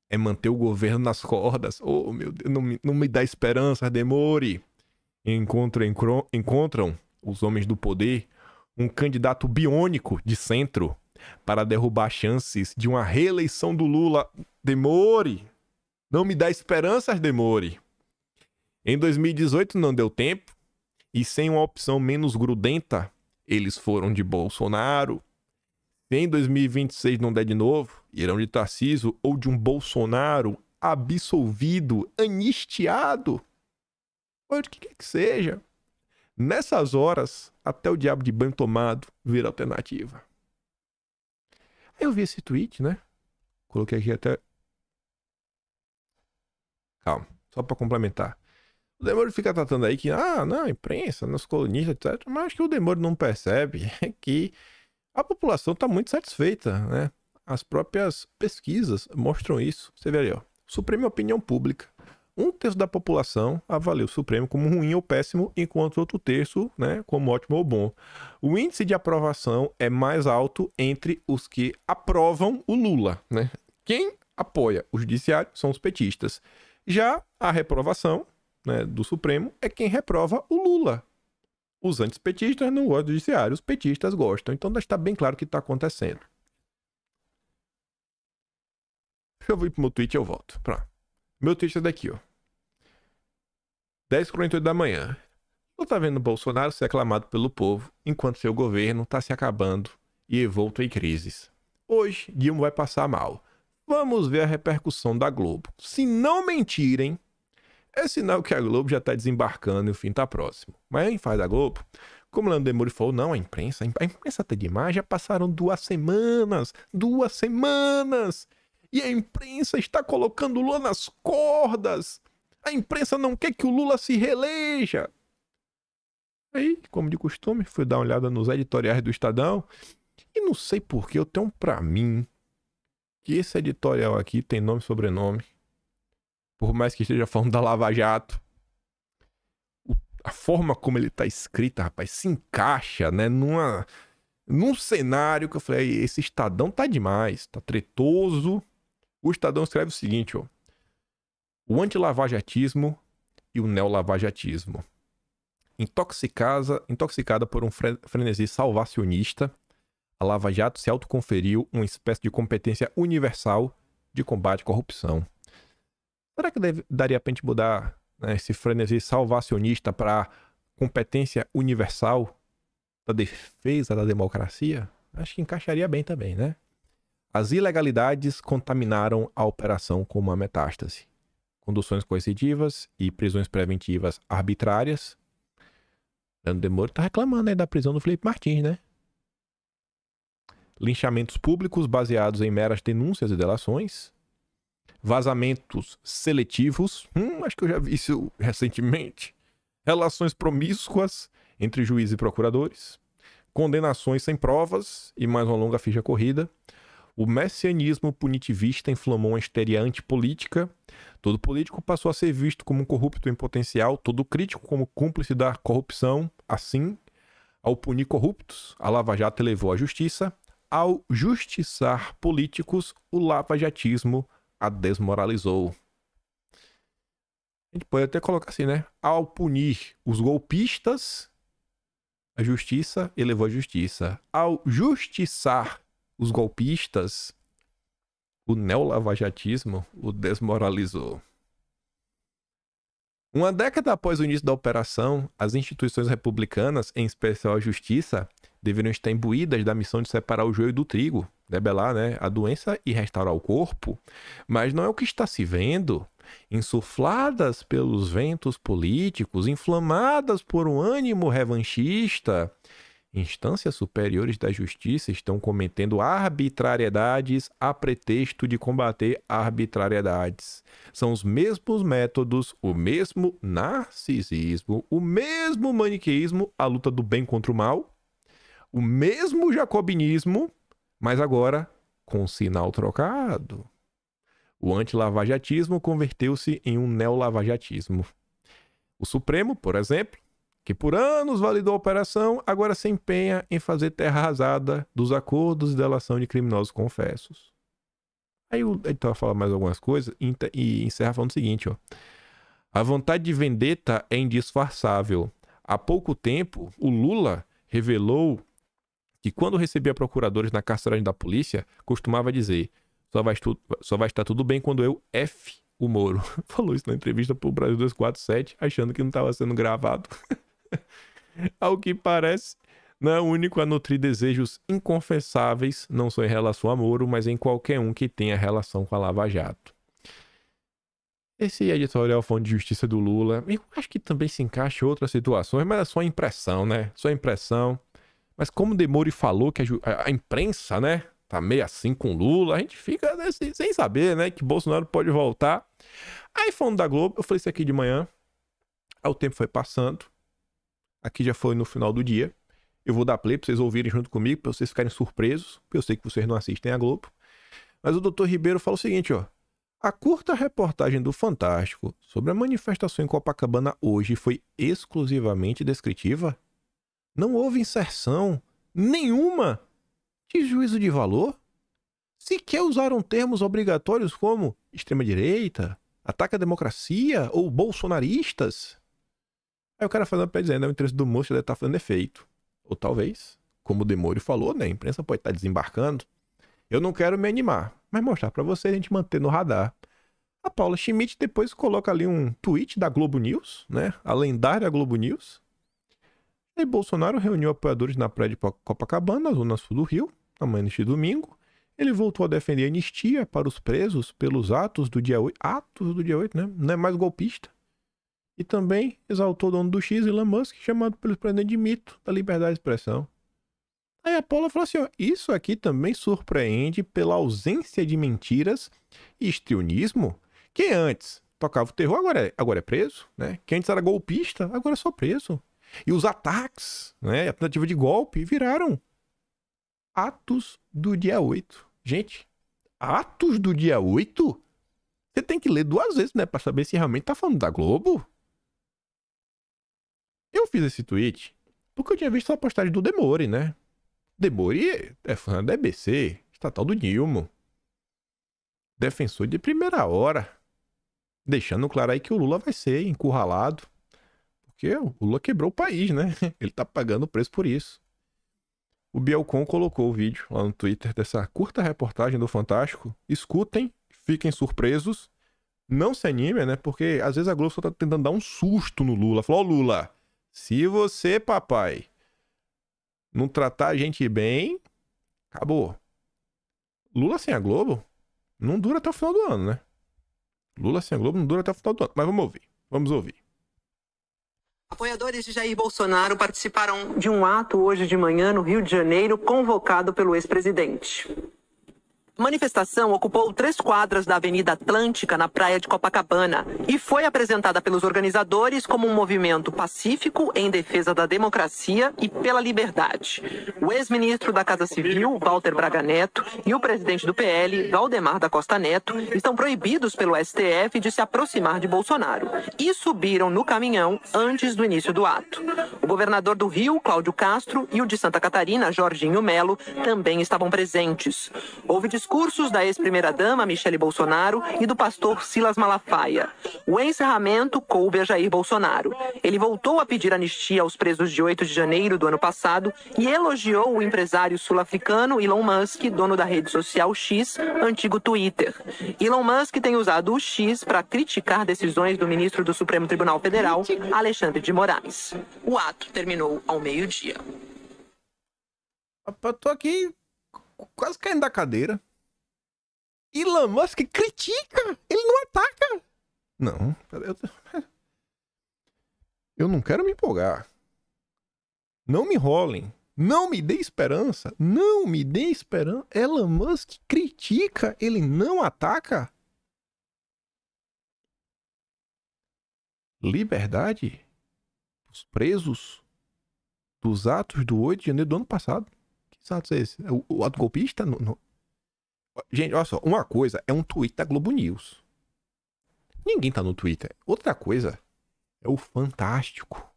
é manter o governo nas cordas. Oh, meu Deus, não me, não me dá esperança, demore. Encontram, encontram os homens do poder, um candidato biônico de centro para derrubar chances de uma reeleição do Lula. Demore! Não me dá esperanças, demore! Em 2018 não deu tempo, e sem uma opção menos grudenta, eles foram de Bolsonaro. Se em 2026 não der de novo, irão de Tarciso ou de um Bolsonaro absolvido, anistiado. Pode que quer que seja. Nessas horas, até o diabo de banho tomado vira alternativa. Aí eu vi esse tweet, né? Coloquei aqui até. Calma, só para complementar. O Demônio fica tratando aí que, ah, não, imprensa, nos colunistas, etc. Mas acho que o Demônio não percebe que a população está muito satisfeita, né? As próprias pesquisas mostram isso. Você vê ali, ó. Supreme a opinião pública. Um terço da população avalia o Supremo como ruim ou péssimo, enquanto outro terço, né, como ótimo ou bom. O índice de aprovação é mais alto entre os que aprovam o Lula, né? Quem apoia o judiciário são os petistas. Já a reprovação né, do Supremo é quem reprova o Lula. Os antipetistas não gostam do judiciário, os petistas gostam. Então está bem claro o que está acontecendo. Eu vou ir para o meu tweet e eu volto. Pronto. Meu texto é daqui, ó. 10h48 da manhã. Não tá vendo Bolsonaro ser aclamado pelo povo, enquanto seu governo tá se acabando e envolto em crises. Hoje, Dilma vai passar mal. Vamos ver a repercussão da Globo. Se não mentirem, é sinal que a Globo já tá desembarcando e o fim tá próximo. Mas em faz da Globo, como Leandro Demore falou, não, a imprensa, a imprensa tá demais, já passaram duas semanas, duas semanas. E a imprensa está colocando o Lula nas cordas. A imprensa não quer que o Lula se reeleja. Aí, como de costume, fui dar uma olhada nos editoriais do Estadão. E não sei porquê, eu tenho um pra mim que esse editorial aqui tem nome e sobrenome. Por mais que esteja falando da Lava Jato. a forma como ele tá escrita, rapaz, se encaixa, né? Numa, num cenário que eu falei, esse Estadão tá demais, tá tretoso o Estadão escreve o seguinte, ó. O antilavajatismo e o neolavajatismo. Intoxicada, intoxicada por um fre frenesi salvacionista, a Lava Jato se autoconferiu uma espécie de competência universal de combate à corrupção. Será que deve, daria a gente mudar né, esse frenesi salvacionista para competência universal da defesa da democracia? Acho que encaixaria bem também, né? As ilegalidades contaminaram a operação com uma metástase. Conduções coercitivas e prisões preventivas arbitrárias. Leandro Demoro tá reclamando aí da prisão do Felipe Martins, né? Linchamentos públicos baseados em meras denúncias e delações. Vazamentos seletivos. Hum, acho que eu já vi isso recentemente. Relações promíscuas entre juízes e procuradores. Condenações sem provas e mais uma longa ficha corrida o messianismo punitivista inflamou uma histeria antipolítica. Todo político passou a ser visto como um corrupto em potencial, todo crítico como cúmplice da corrupção. Assim, ao punir corruptos, a Lava Jato elevou a justiça. Ao justiçar políticos, o lavajatismo a desmoralizou. A gente pode até colocar assim, né? Ao punir os golpistas, a justiça elevou a justiça. Ao justiçar os golpistas, o neolavajatismo o desmoralizou. Uma década após o início da operação, as instituições republicanas, em especial a justiça, deveriam estar imbuídas da missão de separar o joio do trigo, debelar né, a doença e restaurar o corpo. Mas não é o que está se vendo. Insufladas pelos ventos políticos, inflamadas por um ânimo revanchista, Instâncias superiores da justiça estão cometendo arbitrariedades a pretexto de combater arbitrariedades. São os mesmos métodos, o mesmo narcisismo, o mesmo maniqueísmo, a luta do bem contra o mal, o mesmo jacobinismo, mas agora com sinal trocado. O antilavajatismo converteu-se em um neolavajatismo. O Supremo, por exemplo, que por anos validou a operação, agora se empenha em fazer terra arrasada dos acordos e delação de criminosos confessos. Aí o editor fala mais algumas coisas e encerra falando o seguinte, ó. A vontade de vendetta é indisfarçável. Há pouco tempo, o Lula revelou que quando recebia procuradores na carceragem da polícia, costumava dizer, só vai, só vai estar tudo bem quando eu F o Moro. Falou isso na entrevista pro Brasil 247, achando que não estava sendo gravado. Ao que parece, não é único a nutrir desejos inconfessáveis, não só em relação a Moro, mas em qualquer um que tenha relação com a Lava Jato. Esse editorial Fundo de Justiça do Lula, eu acho que também se encaixa em outras situações, mas é só impressão, né? Só impressão. Mas como o falou que a, a, imprensa, né, tá meio assim com Lula, a gente fica né, sem, sem saber, né, que Bolsonaro pode voltar. Aí falando da Globo, eu falei isso aqui de manhã, aí o tempo foi passando, Aqui já foi no final do dia. Eu vou dar play pra vocês ouvirem junto comigo, pra vocês ficarem surpresos, porque eu sei que vocês não assistem a Globo. Mas o doutor Ribeiro fala o seguinte, ó. A curta reportagem do Fantástico sobre a manifestação em Copacabana hoje foi exclusivamente descritiva? Não houve inserção nenhuma de juízo de valor? Sequer usaram termos obrigatórios como extrema-direita, ataque à democracia ou bolsonaristas? Aí o cara fazendo pra dizendo, é né? o interesse do moço deve estar tá fazendo efeito. Ou talvez, como o Demônio falou, né? A imprensa pode estar tá desembarcando. Eu não quero me animar, mas mostrar para vocês, a gente manter no radar. A Paula Schmidt depois coloca ali um tweet da Globo News, né? A lendária Globo News. E Bolsonaro reuniu apoiadores na praia de Copacabana, zona sul do Rio, na manhã deste domingo. Ele voltou a defender a anistia para os presos pelos atos do dia 8. Atos do dia 8, né? Não é mais golpista. E também exaltou o dono do X, Elon Musk, chamado pelo presidente de mito da liberdade de expressão. Aí a Paula falou assim: ó, isso aqui também surpreende pela ausência de mentiras e estrionismo. Quem antes tocava o terror, agora é, agora é preso, né? Quem antes era golpista, agora é só preso. E os ataques, né, a tentativa de golpe, viraram atos do dia 8. Gente, atos do dia 8? Você tem que ler duas vezes, né, para saber se realmente tá falando da Globo eu fiz esse tweet porque eu tinha visto a postagem do Demore, né? Demore é fã da EBC, estatal do Dilma. Defensor de primeira hora. Deixando claro aí que o Lula vai ser encurralado. Porque o Lula quebrou o país, né? Ele tá pagando o preço por isso. O Bielcon colocou o vídeo lá no Twitter dessa curta reportagem do Fantástico. Escutem, fiquem surpresos. Não se animem, né? Porque às vezes a Globo só tá tentando dar um susto no Lula. Falou, oh, Lula, se você, papai, não tratar a gente bem, acabou. Lula sem a Globo não dura até o final do ano, né? Lula sem a Globo não dura até o final do ano. Mas vamos ouvir. Vamos ouvir. Apoiadores de Jair Bolsonaro participaram de um ato hoje de manhã no Rio de Janeiro, convocado pelo ex-presidente manifestação ocupou três quadras da Avenida Atlântica, na praia de Copacabana, e foi apresentada pelos organizadores como um movimento pacífico em defesa da democracia e pela liberdade. O ex-ministro da Casa Civil, Walter Braga Neto, e o presidente do PL, Valdemar da Costa Neto, estão proibidos pelo STF de se aproximar de Bolsonaro e subiram no caminhão antes do início do ato. O governador do Rio, Cláudio Castro, e o de Santa Catarina, Jorginho Melo, também estavam presentes. Houve discursos da ex-primeira-dama Michele Bolsonaro e do pastor Silas Malafaia. O encerramento coube a Jair Bolsonaro. Ele voltou a pedir anistia aos presos de 8 de janeiro do ano passado e elogiou o empresário sul-africano Elon Musk, dono da rede social X, antigo Twitter. Elon Musk tem usado o X para criticar decisões do ministro do Supremo Tribunal Federal, Alexandre de Moraes. O ato terminou ao meio-dia. Eu aqui quase caindo da cadeira. Elon Musk critica, ele não ataca. Não, eu, eu não quero me empolgar. Não me enrolem. Não me dê esperança. Não me dê esperança. Elon Musk critica, ele não ataca. Liberdade os presos dos atos do 8 de janeiro do ano passado. Que atos é esse? É o, o ato golpista? No, no... Gente, olha só, uma coisa é um tweet da Globo News. Ninguém tá no Twitter. Outra coisa é o Fantástico.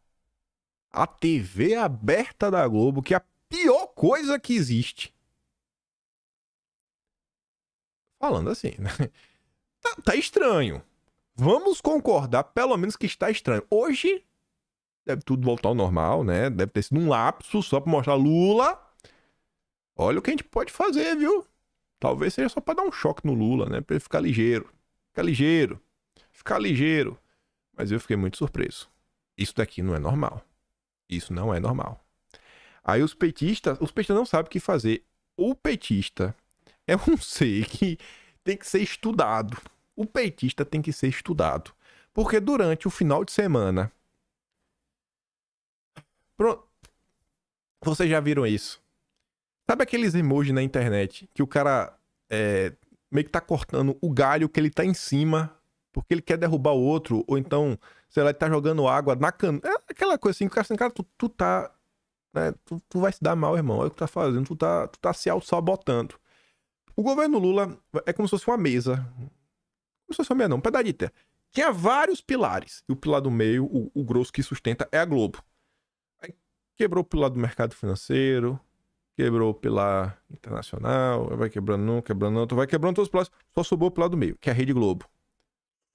A TV aberta da Globo, que é a pior coisa que existe. Falando assim, né? Tá, tá estranho. Vamos concordar, pelo menos, que está estranho. Hoje, deve tudo voltar ao normal, né? Deve ter sido um lapso só pra mostrar Lula. Olha o que a gente pode fazer, viu? Talvez seja só para dar um choque no Lula, né? Para ele ficar ligeiro. Ficar ligeiro. Ficar ligeiro. Mas eu fiquei muito surpreso. Isso daqui não é normal. Isso não é normal. Aí os petistas, os petistas não sabem o que fazer. O petista é um ser que tem que ser estudado. O petista tem que ser estudado. Porque durante o final de semana. Pronto. Vocês já viram isso? Sabe aqueles emojis na internet que o cara é, meio que tá cortando o galho que ele tá em cima porque ele quer derrubar o outro, ou então, sei lá, ele tá jogando água na cana. É aquela coisa assim, o cara assim, cara, tu, tu tá. Né, tu, tu vai se dar mal, irmão. É o que tu tá fazendo, tu tá, tu tá se auto-sabotando. O governo Lula é como se fosse uma mesa. Como se fosse uma mesa, não, um pedaço de terra. Tinha vários pilares. E o pilar do meio, o, o grosso que sustenta, é a Globo. Aí quebrou o pilar do mercado financeiro, quebrou o pilar internacional, vai quebrando um, quebrando outro, vai quebrando todos os pilares, só sobrou o pilar do meio, que é a Rede Globo.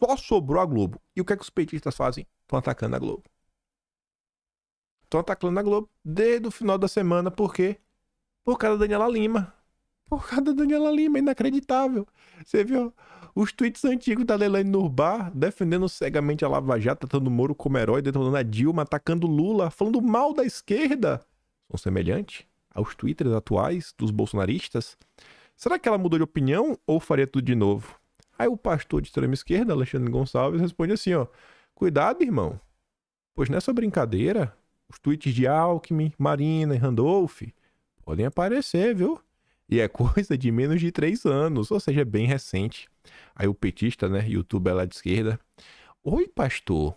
Só sobrou a Globo. E o que é que os petistas fazem? Estão atacando a Globo. Estão atacando a Globo desde o final da semana, por quê? Por causa da Daniela Lima. Por causa da Daniela Lima, inacreditável. Você viu os tweets antigos da Leilani Nurbar defendendo cegamente a Lava Jato, tratando o Moro como herói, detonando a Dilma, atacando Lula, falando mal da esquerda. São semelhantes? aos twitters atuais dos bolsonaristas, será que ela mudou de opinião ou faria tudo de novo? Aí o pastor de extrema esquerda, Alexandre Gonçalves, responde assim, ó: "Cuidado, irmão. Pois nessa brincadeira, os tweets de Alckmin, Marina e Randolph podem aparecer, viu? E é coisa de menos de três anos, ou seja é bem recente. Aí o petista, né, youtuber é lá de esquerda. Oi, pastor,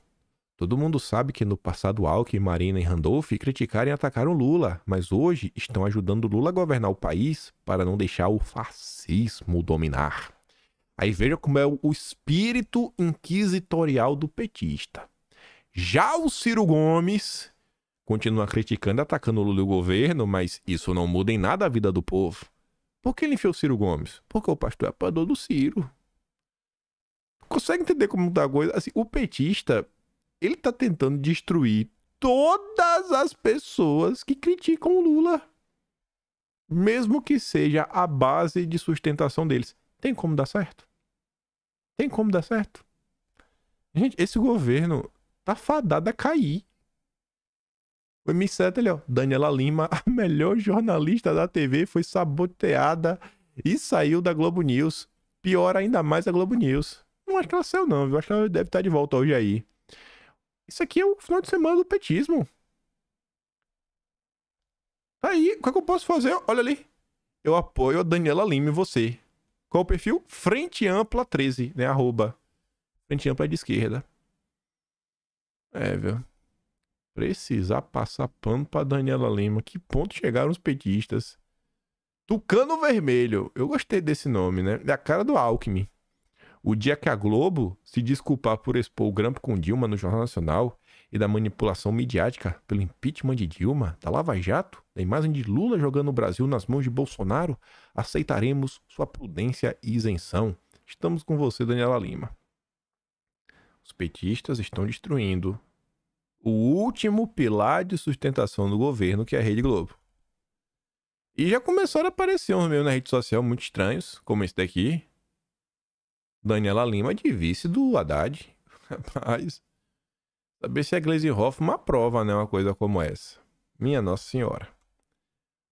Todo mundo sabe que no passado Alckmin, Marina e Randolph criticaram e atacaram Lula, mas hoje estão ajudando Lula a governar o país para não deixar o fascismo dominar. Aí veja como é o espírito inquisitorial do petista. Já o Ciro Gomes continua criticando, e atacando Lula e o governo, mas isso não muda em nada a vida do povo. Por que ele enfiou Ciro Gomes? Porque o pastor é apoiador do Ciro. Consegue entender como muda a coisa? Assim, o petista, ele está tentando destruir todas as pessoas que criticam o Lula. Mesmo que seja a base de sustentação deles. Tem como dar certo? Tem como dar certo? Gente, esse governo tá fadado a cair. O M7 ali, ó. Daniela Lima, a melhor jornalista da TV, foi saboteada e saiu da Globo News. Pior ainda mais a Globo News. Não acho que ela saiu, não, viu? Acho que ela deve estar tá de volta hoje aí. Isso aqui é o final de semana do petismo. Tá aí, o que, é que eu posso fazer? Olha ali. Eu apoio a Daniela Lima e você. Qual o perfil? Frente Ampla 13, né? Arroba. Frente Ampla é de esquerda. É, velho. Precisar passar pano pra Daniela Lima. Que ponto chegaram os petistas? Tucano Vermelho. Eu gostei desse nome, né? É a cara do Alckmin. O dia que a Globo se desculpar por expor o grampo com Dilma no Jornal Nacional e da manipulação midiática pelo impeachment de Dilma, da Lava Jato, da imagem de Lula jogando o Brasil nas mãos de Bolsonaro, aceitaremos sua prudência e isenção. Estamos com você, Daniela Lima. Os petistas estão destruindo o último pilar de sustentação do governo, que é a Rede Globo. E já começaram a aparecer uns meus na rede social muito estranhos, como esse daqui, Daniela Lima de vice do Haddad. Rapaz, saber se a Glaze Hoffman aprova né, uma coisa como essa. Minha Nossa Senhora.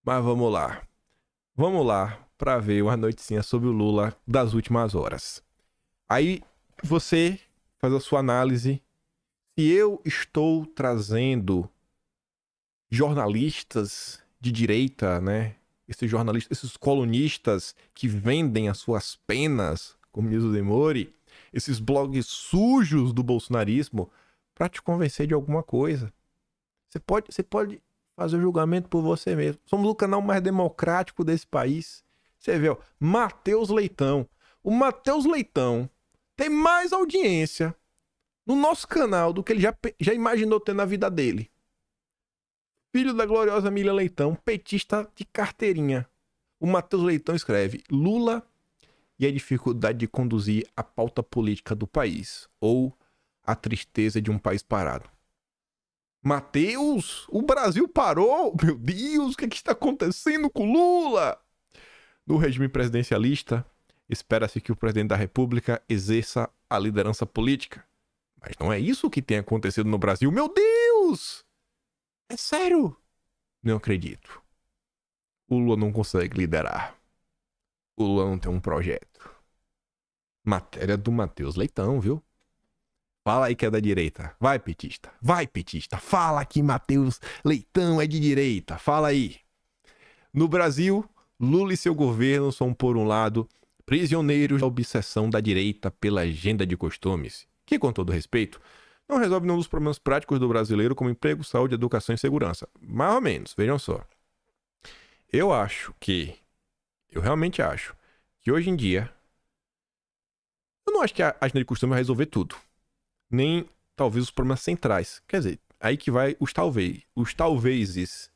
Mas vamos lá. Vamos lá para ver uma noticinha sobre o Lula das últimas horas. Aí você faz a sua análise. Se eu estou trazendo jornalistas de direita, né? Esses jornalistas, esses colunistas que vendem as suas penas com diz o esses blogs sujos do bolsonarismo para te convencer de alguma coisa. Você pode, você pode fazer o julgamento por você mesmo. Somos o canal mais democrático desse país. Você vê, ó, Matheus Leitão. O Matheus Leitão tem mais audiência no nosso canal do que ele já, já imaginou ter na vida dele. Filho da gloriosa Miriam Leitão, petista de carteirinha. O Matheus Leitão escreve: Lula e a dificuldade de conduzir a pauta política do país, ou a tristeza de um país parado. Mateus, o Brasil parou! Meu Deus, o que, é que está acontecendo com Lula? No regime presidencialista, espera-se que o presidente da República exerça a liderança política. Mas não é isso que tem acontecido no Brasil. Meu Deus! É sério? Não acredito. O Lula não consegue liderar. O Lula não tem um projeto. Matéria do Matheus Leitão, viu? Fala aí que é da direita. Vai, petista. Vai, petista. Fala que Matheus Leitão é de direita. Fala aí. No Brasil, Lula e seu governo são, por um lado, prisioneiros da obsessão da direita pela agenda de costumes, que, com todo respeito, não resolve nenhum dos problemas práticos do brasileiro, como emprego, saúde, educação e segurança. Mais ou menos, vejam só. Eu acho que eu realmente acho que hoje em dia. Eu não acho que a agenda de costume vai resolver tudo. Nem talvez os problemas centrais. Quer dizer, aí que vai os talvez. Os talvezes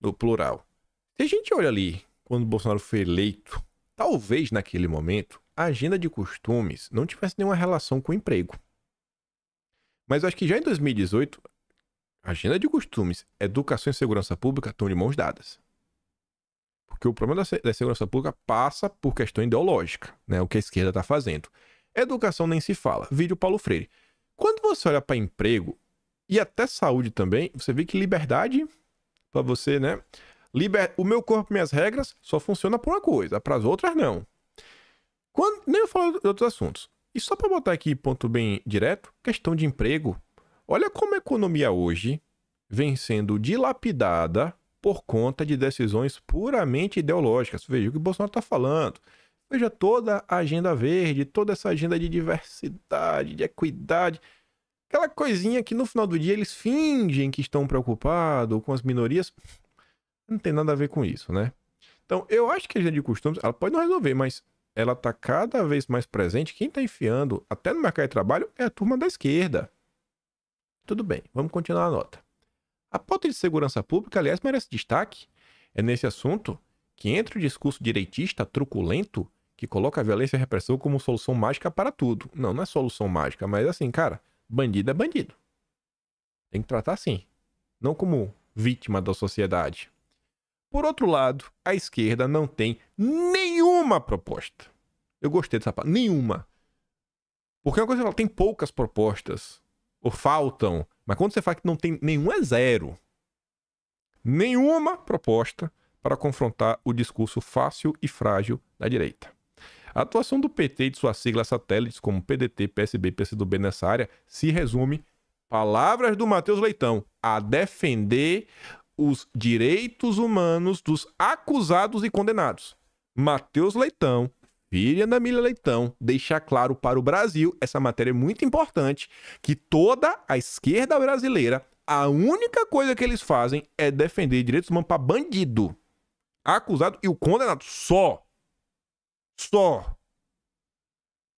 no plural. Se a gente olha ali, quando Bolsonaro foi eleito, talvez naquele momento a agenda de costumes não tivesse nenhuma relação com o emprego. Mas eu acho que já em 2018, agenda de costumes, educação e segurança pública estão de mãos dadas. Porque o problema da, da segurança pública passa por questão ideológica, né? O que a esquerda está fazendo. Educação nem se fala. Vídeo Paulo Freire. Quando você olha para emprego e até saúde também, você vê que liberdade para você, né? Liber... O meu corpo, minhas regras, só funciona para uma coisa, para as outras não. Quando... Nem eu falo de outros assuntos. E só para botar aqui ponto bem direto, questão de emprego. Olha como a economia hoje vem sendo dilapidada por conta de decisões puramente ideológicas. Veja o que o Bolsonaro está falando. Veja toda a agenda verde, toda essa agenda de diversidade, de equidade. Aquela coisinha que no final do dia eles fingem que estão preocupados com as minorias. Não tem nada a ver com isso, né? Então, eu acho que a agenda de costumes, ela pode não resolver, mas ela está cada vez mais presente. Quem está enfiando até no mercado de trabalho é a turma da esquerda. Tudo bem, vamos continuar a nota. A pauta de segurança pública, aliás, merece destaque. É nesse assunto que entra o discurso direitista truculento que coloca a violência e a repressão como solução mágica para tudo. Não, não é solução mágica, mas assim, cara, bandido é bandido. Tem que tratar assim, não como vítima da sociedade. Por outro lado, a esquerda não tem nenhuma proposta. Eu gostei dessa parte, nenhuma. Porque é uma coisa que ela tem poucas propostas ou faltam. Mas quando você fala que não tem nenhum, é zero. Nenhuma proposta para confrontar o discurso fácil e frágil da direita. A atuação do PT e de suas siglas satélites, como PDT, PSB e PCdoB nessa área, se resume, palavras do Matheus Leitão, a defender os direitos humanos dos acusados e condenados. Matheus Leitão filha da Mila Leitão, deixar claro para o Brasil, essa matéria é muito importante, que toda a esquerda brasileira, a única coisa que eles fazem é defender direitos humanos para bandido, acusado e o condenado só. Só.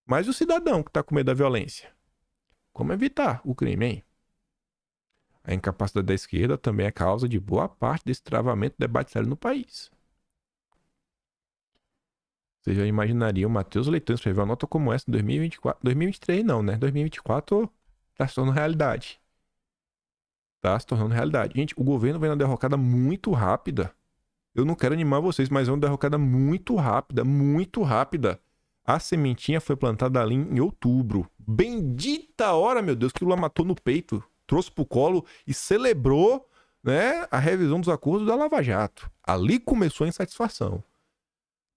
Mas o cidadão que está com medo da violência. Como evitar o crime, hein? A incapacidade da esquerda também é causa de boa parte desse travamento do debate sério no país. Você já imaginaria o Matheus Leitão escrever uma nota como essa em 2024. 2023 não, né? 2024 tá se tornando realidade. Tá se tornando realidade. Gente, o governo vem na derrocada muito rápida. Eu não quero animar vocês, mas é uma derrocada muito rápida, muito rápida. A sementinha foi plantada ali em outubro. Bendita hora, meu Deus, que o Lula matou no peito, trouxe pro colo e celebrou né, a revisão dos acordos da Lava Jato. Ali começou a insatisfação.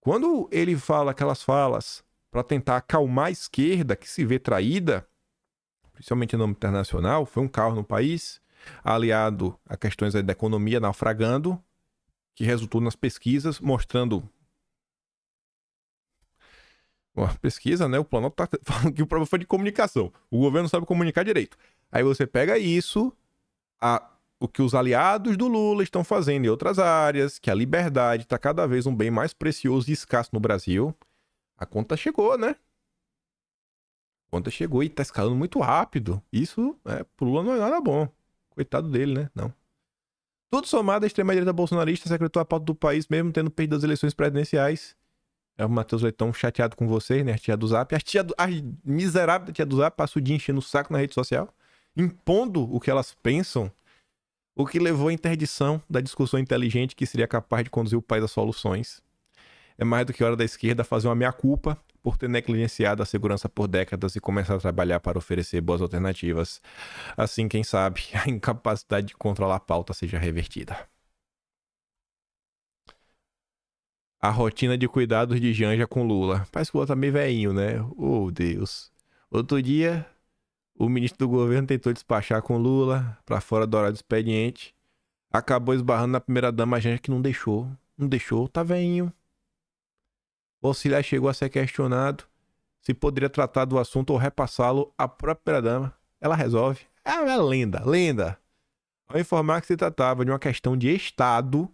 Quando ele fala aquelas falas para tentar acalmar a esquerda que se vê traída, principalmente no âmbito internacional, foi um carro no país, aliado a questões da economia naufragando, que resultou nas pesquisas mostrando uma pesquisa, né? O Planalto tá falando que o problema foi de comunicação. O governo sabe comunicar direito. Aí você pega isso, a o que os aliados do Lula estão fazendo em outras áreas, que a liberdade está cada vez um bem mais precioso e escasso no Brasil. A conta chegou, né? A conta chegou e está escalando muito rápido. Isso, é, pro Lula não é nada bom. Coitado dele, né? Não. Tudo somado, a extrema-direita bolsonarista secretou a pauta do país, mesmo tendo perdido as eleições presidenciais. É o Matheus Leitão chateado com vocês, né? A tia do Zap. A, tia do, a miserável tia do Zap passa o dia enchendo o saco na rede social, impondo o que elas pensam o que levou à interdição da discussão inteligente que seria capaz de conduzir o país a soluções. É mais do que hora da esquerda fazer uma meia-culpa por ter negligenciado a segurança por décadas e começar a trabalhar para oferecer boas alternativas. Assim, quem sabe, a incapacidade de controlar a pauta seja revertida. A rotina de cuidados de Janja com Lula. Parece que o Lula tá meio veinho, né? Oh, Deus. Outro dia, o ministro do governo tentou despachar com Lula para fora do horário do expediente. Acabou esbarrando na primeira-dama a gente que não deixou. Não deixou, tá veinho. O auxiliar chegou a ser questionado se poderia tratar do assunto ou repassá-lo à própria dama. Ela resolve. Ela é linda, linda. Ao informar que se tratava de uma questão de Estado,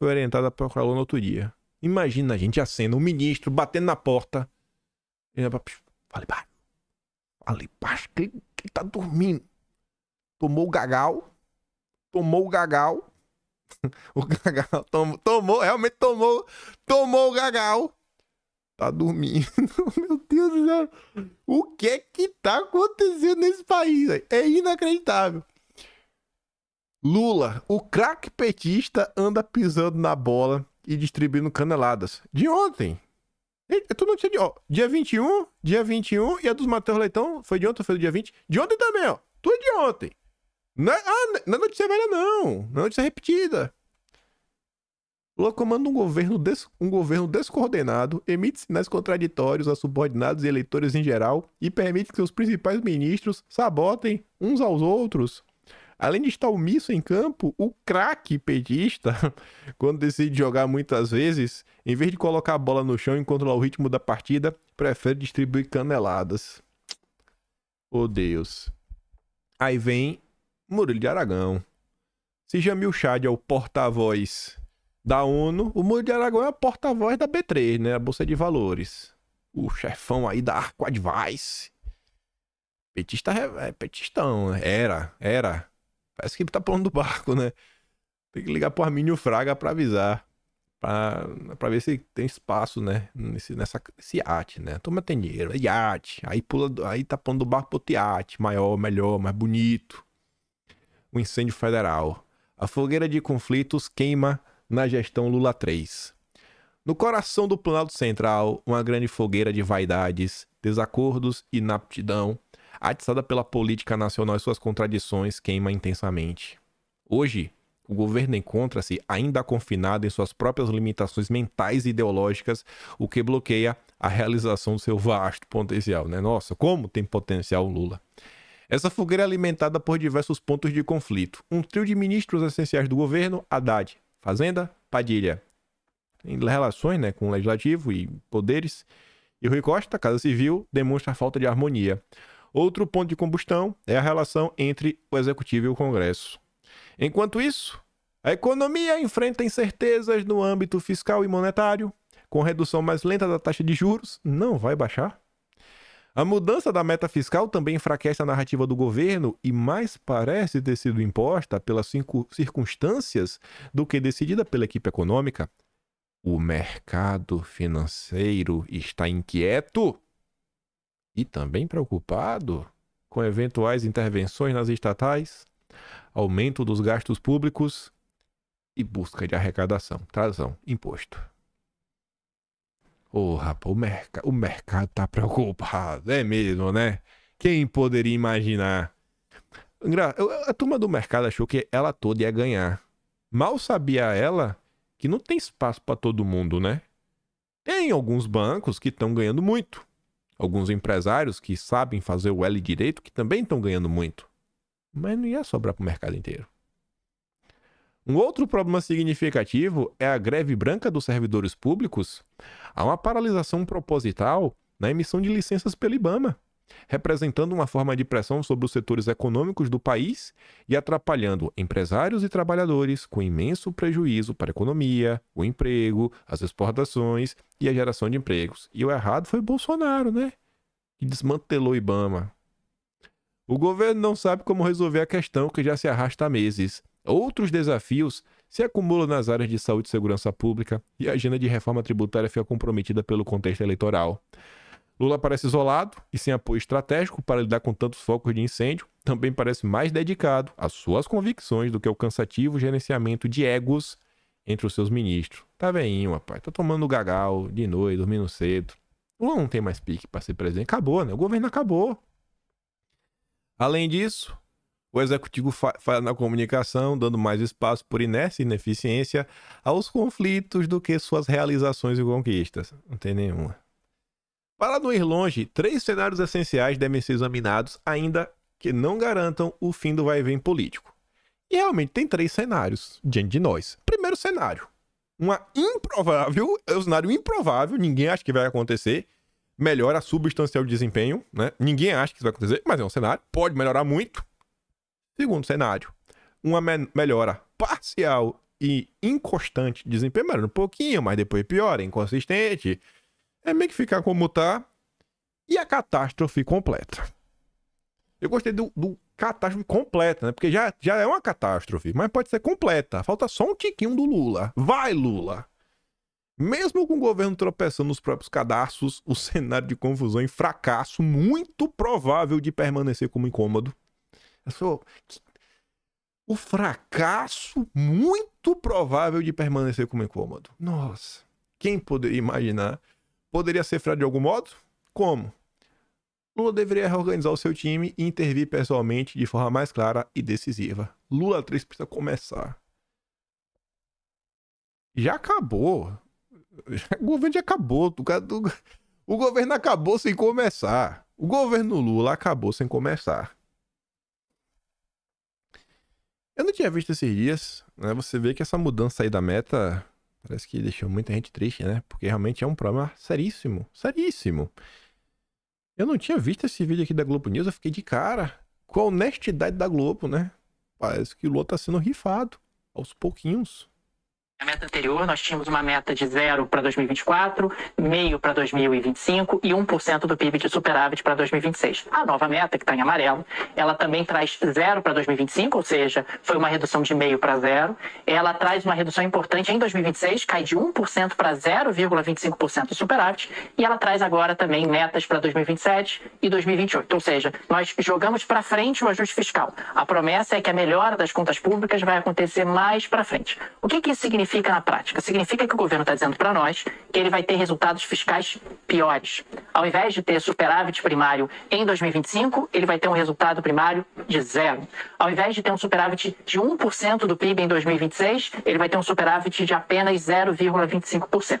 foi orientada a procurá-lo no outro dia. Imagina a gente acendo um ministro batendo na porta. Fale baixo. Fale baixo. Que ele tá dormindo. Tomou o gagal. Tomou o gagal. o gagal tomou, tomou, realmente tomou. Tomou o gagal. Tá dormindo. Meu Deus do céu. O que é que tá acontecendo nesse país? É inacreditável. Lula, o craque petista anda pisando na bola e distribuindo caneladas. De ontem, é tudo notícia de. Ó, dia 21, dia 21, e a dos Matheus Leitão foi de ontem, foi do dia 20. De ontem também, ó. Tudo é de ontem. Não é, ah, é não é notícia velha, não. Não é notícia repetida. Locomanda um governo, des, um governo descoordenado, emite sinais contraditórios a subordinados e eleitores em geral e permite que os principais ministros sabotem uns aos outros Além de estar omisso em campo, o craque pedista, quando decide jogar muitas vezes, em vez de colocar a bola no chão e controlar o ritmo da partida, prefere distribuir caneladas. Oh Deus. Aí vem Murilo de Aragão. Se Jamil Chad é o porta-voz da ONU, o Murilo de Aragão é o porta-voz da B3, né? A Bolsa de Valores. O chefão aí da Arco Advice. Petista é petistão, né? era, era. Parece que ele tá pulando do barco, né? Tem que ligar pro Arminio Fraga para avisar. para ver se tem espaço, né? Nesse, nessa, nesse iate, né? Toma tem dinheiro, é iate. Aí pula, aí tá pondo do barco pro iate, maior, melhor, mais bonito. O incêndio federal. A fogueira de conflitos queima na gestão Lula 3. No coração do Planalto Central, uma grande fogueira de vaidades, desacordos, e inaptidão, atiçada pela política nacional e suas contradições, queima intensamente. Hoje, o governo encontra-se ainda confinado em suas próprias limitações mentais e ideológicas, o que bloqueia a realização do seu vasto potencial, né? Nossa, como tem potencial o Lula. Essa fogueira é alimentada por diversos pontos de conflito. Um trio de ministros essenciais do governo, Haddad, Fazenda, Padilha, em relações né, com o legislativo e poderes, e Rui Costa, Casa Civil, demonstra falta de harmonia. Outro ponto de combustão é a relação entre o Executivo e o Congresso. Enquanto isso, a economia enfrenta incertezas no âmbito fiscal e monetário. Com redução mais lenta da taxa de juros, não vai baixar. A mudança da meta fiscal também enfraquece a narrativa do governo e mais parece ter sido imposta pelas circunstâncias do que decidida pela equipe econômica. O mercado financeiro está inquieto e também preocupado com eventuais intervenções nas estatais, aumento dos gastos públicos e busca de arrecadação, trazão, imposto. oh, rapaz, o, merc o mercado tá preocupado, é mesmo, né? Quem poderia imaginar? A turma do mercado achou que ela toda ia ganhar. Mal sabia ela que não tem espaço para todo mundo, né? Tem alguns bancos que estão ganhando muito alguns empresários que sabem fazer o L direito que também estão ganhando muito. Mas não ia sobrar para o mercado inteiro. Um outro problema significativo é a greve branca dos servidores públicos. Há uma paralisação proposital na emissão de licenças pelo IBAMA representando uma forma de pressão sobre os setores econômicos do país e atrapalhando empresários e trabalhadores com imenso prejuízo para a economia, o emprego, as exportações e a geração de empregos. E o errado foi Bolsonaro, né? Que desmantelou o Ibama. O governo não sabe como resolver a questão que já se arrasta há meses. Outros desafios se acumulam nas áreas de saúde e segurança pública e a agenda de reforma tributária fica comprometida pelo contexto eleitoral. Lula parece isolado e sem apoio estratégico para lidar com tantos focos de incêndio, também parece mais dedicado às suas convicções do que ao cansativo gerenciamento de egos entre os seus ministros. Tá veinho, rapaz, tá tomando gagal de noite, dormindo cedo. Lula não tem mais pique para ser presidente. Acabou, né? O governo acabou. Além disso, o executivo falha na comunicação, dando mais espaço por inércia e ineficiência aos conflitos do que suas realizações e conquistas. Não tem nenhuma. Para não ir longe, três cenários essenciais devem ser examinados, ainda que não garantam o fim do vai-vem político. E realmente tem três cenários diante de nós. Primeiro cenário, uma improvável, é um cenário improvável, ninguém acha que vai acontecer, melhora substancial de desempenho, né? Ninguém acha que isso vai acontecer, mas é um cenário, pode melhorar muito. Segundo cenário, uma me melhora parcial e inconstante de desempenho, melhora um pouquinho, mas depois piora, é inconsistente, é meio que ficar como tá e a catástrofe completa. Eu gostei do, do catástrofe completa, né? Porque já, já é uma catástrofe, mas pode ser completa. Falta só um tiquinho do Lula. Vai, Lula! Mesmo com o governo tropeçando nos próprios cadastros, o cenário de confusão e fracasso muito provável de permanecer como incômodo. Sou... O fracasso muito provável de permanecer como incômodo. Nossa, quem poderia imaginar Poderia ser freado de algum modo? Como? Lula deveria reorganizar o seu time e intervir pessoalmente de forma mais clara e decisiva. Lula 3 precisa começar. Já acabou. O governo já acabou. O governo acabou sem começar. O governo Lula acabou sem começar. Eu não tinha visto esses dias, né? Você vê que essa mudança aí da meta Parece que deixou muita gente triste, né? Porque realmente é um problema seríssimo, seríssimo. Eu não tinha visto esse vídeo aqui da Globo News, eu fiquei de cara. Com a honestidade da Globo, né? Parece que o Lula tá sendo rifado aos pouquinhos. A meta anterior, nós tínhamos uma meta de zero para 2024, meio para 2025 e 1% do PIB de superávit para 2026. A nova meta, que está em amarelo, ela também traz zero para 2025, ou seja, foi uma redução de meio para zero. Ela traz uma redução importante em 2026, cai de 1% para 0,25% do superávit. E ela traz agora também metas para 2027 e 2028. Ou seja, nós jogamos para frente o ajuste fiscal. A promessa é que a melhora das contas públicas vai acontecer mais para frente. O que, que isso significa? significa na prática? Significa que o governo está dizendo para nós que ele vai ter resultados fiscais piores. Ao invés de ter superávit primário em 2025, ele vai ter um resultado primário de zero. Ao invés de ter um superávit de 1% do PIB em 2026, ele vai ter um superávit de apenas 0,25%.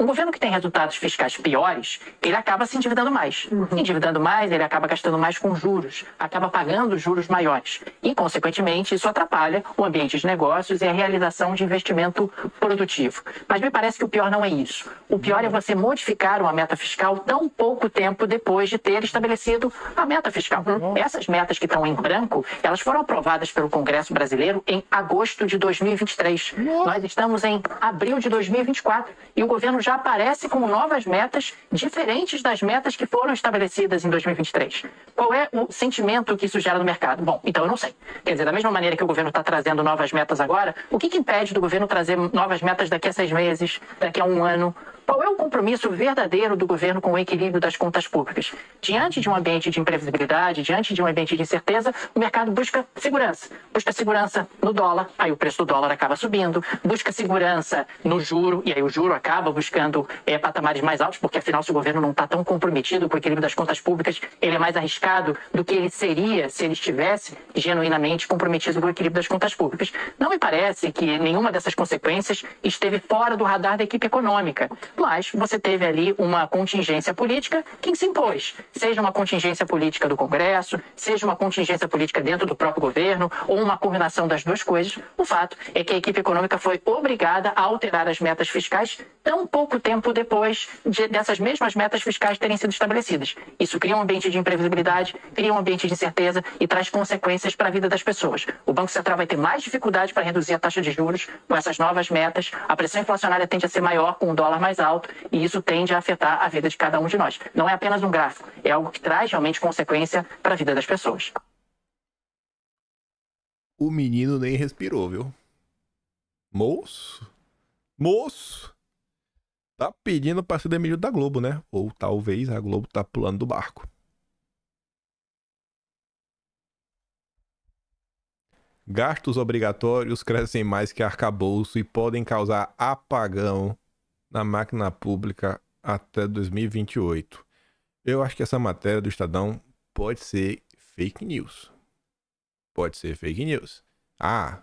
Um governo que tem resultados fiscais piores, ele acaba se endividando mais. Uhum. endividando mais, ele acaba gastando mais com juros, acaba pagando juros maiores. E, consequentemente, isso atrapalha o ambiente de negócios e a realização de investimento produtivo. Mas me parece que o pior não é isso. O pior é você modificar uma meta fiscal tão pouco tempo depois de ter estabelecido a meta fiscal. Uhum. Essas metas que estão em branco, elas foram aprovadas pelo Congresso brasileiro em agosto de 2023. Uhum. Nós estamos em abril de 2024 e o governo já já aparece com novas metas diferentes das metas que foram estabelecidas em 2023. Qual é o sentimento que isso gera no mercado? Bom, então eu não sei. Quer dizer, da mesma maneira que o governo está trazendo novas metas agora, o que, que impede do governo trazer novas metas daqui a seis meses, daqui a um ano, qual é o compromisso verdadeiro do governo com o equilíbrio das contas públicas? Diante de um ambiente de imprevisibilidade, diante de um ambiente de incerteza, o mercado busca segurança. Busca segurança no dólar, aí o preço do dólar acaba subindo. Busca segurança no juro, e aí o juro acaba buscando é, patamares mais altos, porque afinal, se o governo não está tão comprometido com o equilíbrio das contas públicas, ele é mais arriscado do que ele seria se ele estivesse genuinamente comprometido com o equilíbrio das contas públicas. Não me parece que nenhuma dessas consequências esteve fora do radar da equipe econômica mas você teve ali uma contingência política que se impôs, seja uma contingência política do Congresso, seja uma contingência política dentro do próprio governo, ou uma combinação das duas coisas. O fato é que a equipe econômica foi obrigada a alterar as metas fiscais tão pouco tempo depois de, dessas mesmas metas fiscais terem sido estabelecidas. Isso cria um ambiente de imprevisibilidade, cria um ambiente de incerteza e traz consequências para a vida das pessoas. O Banco Central vai ter mais dificuldade para reduzir a taxa de juros com essas novas metas, a pressão inflacionária tende a ser maior com o dólar mais alto alto e isso tende a afetar a vida de cada um de nós. Não é apenas um gráfico, é algo que traz realmente consequência para a vida das pessoas. O menino nem respirou, viu? Moço? Moço? Tá pedindo para ser demitido da Globo, né? Ou talvez a Globo tá pulando do barco. Gastos obrigatórios crescem mais que arcabouço e podem causar apagão na máquina pública até 2028. Eu acho que essa matéria do Estadão pode ser fake news. Pode ser fake news. Ah,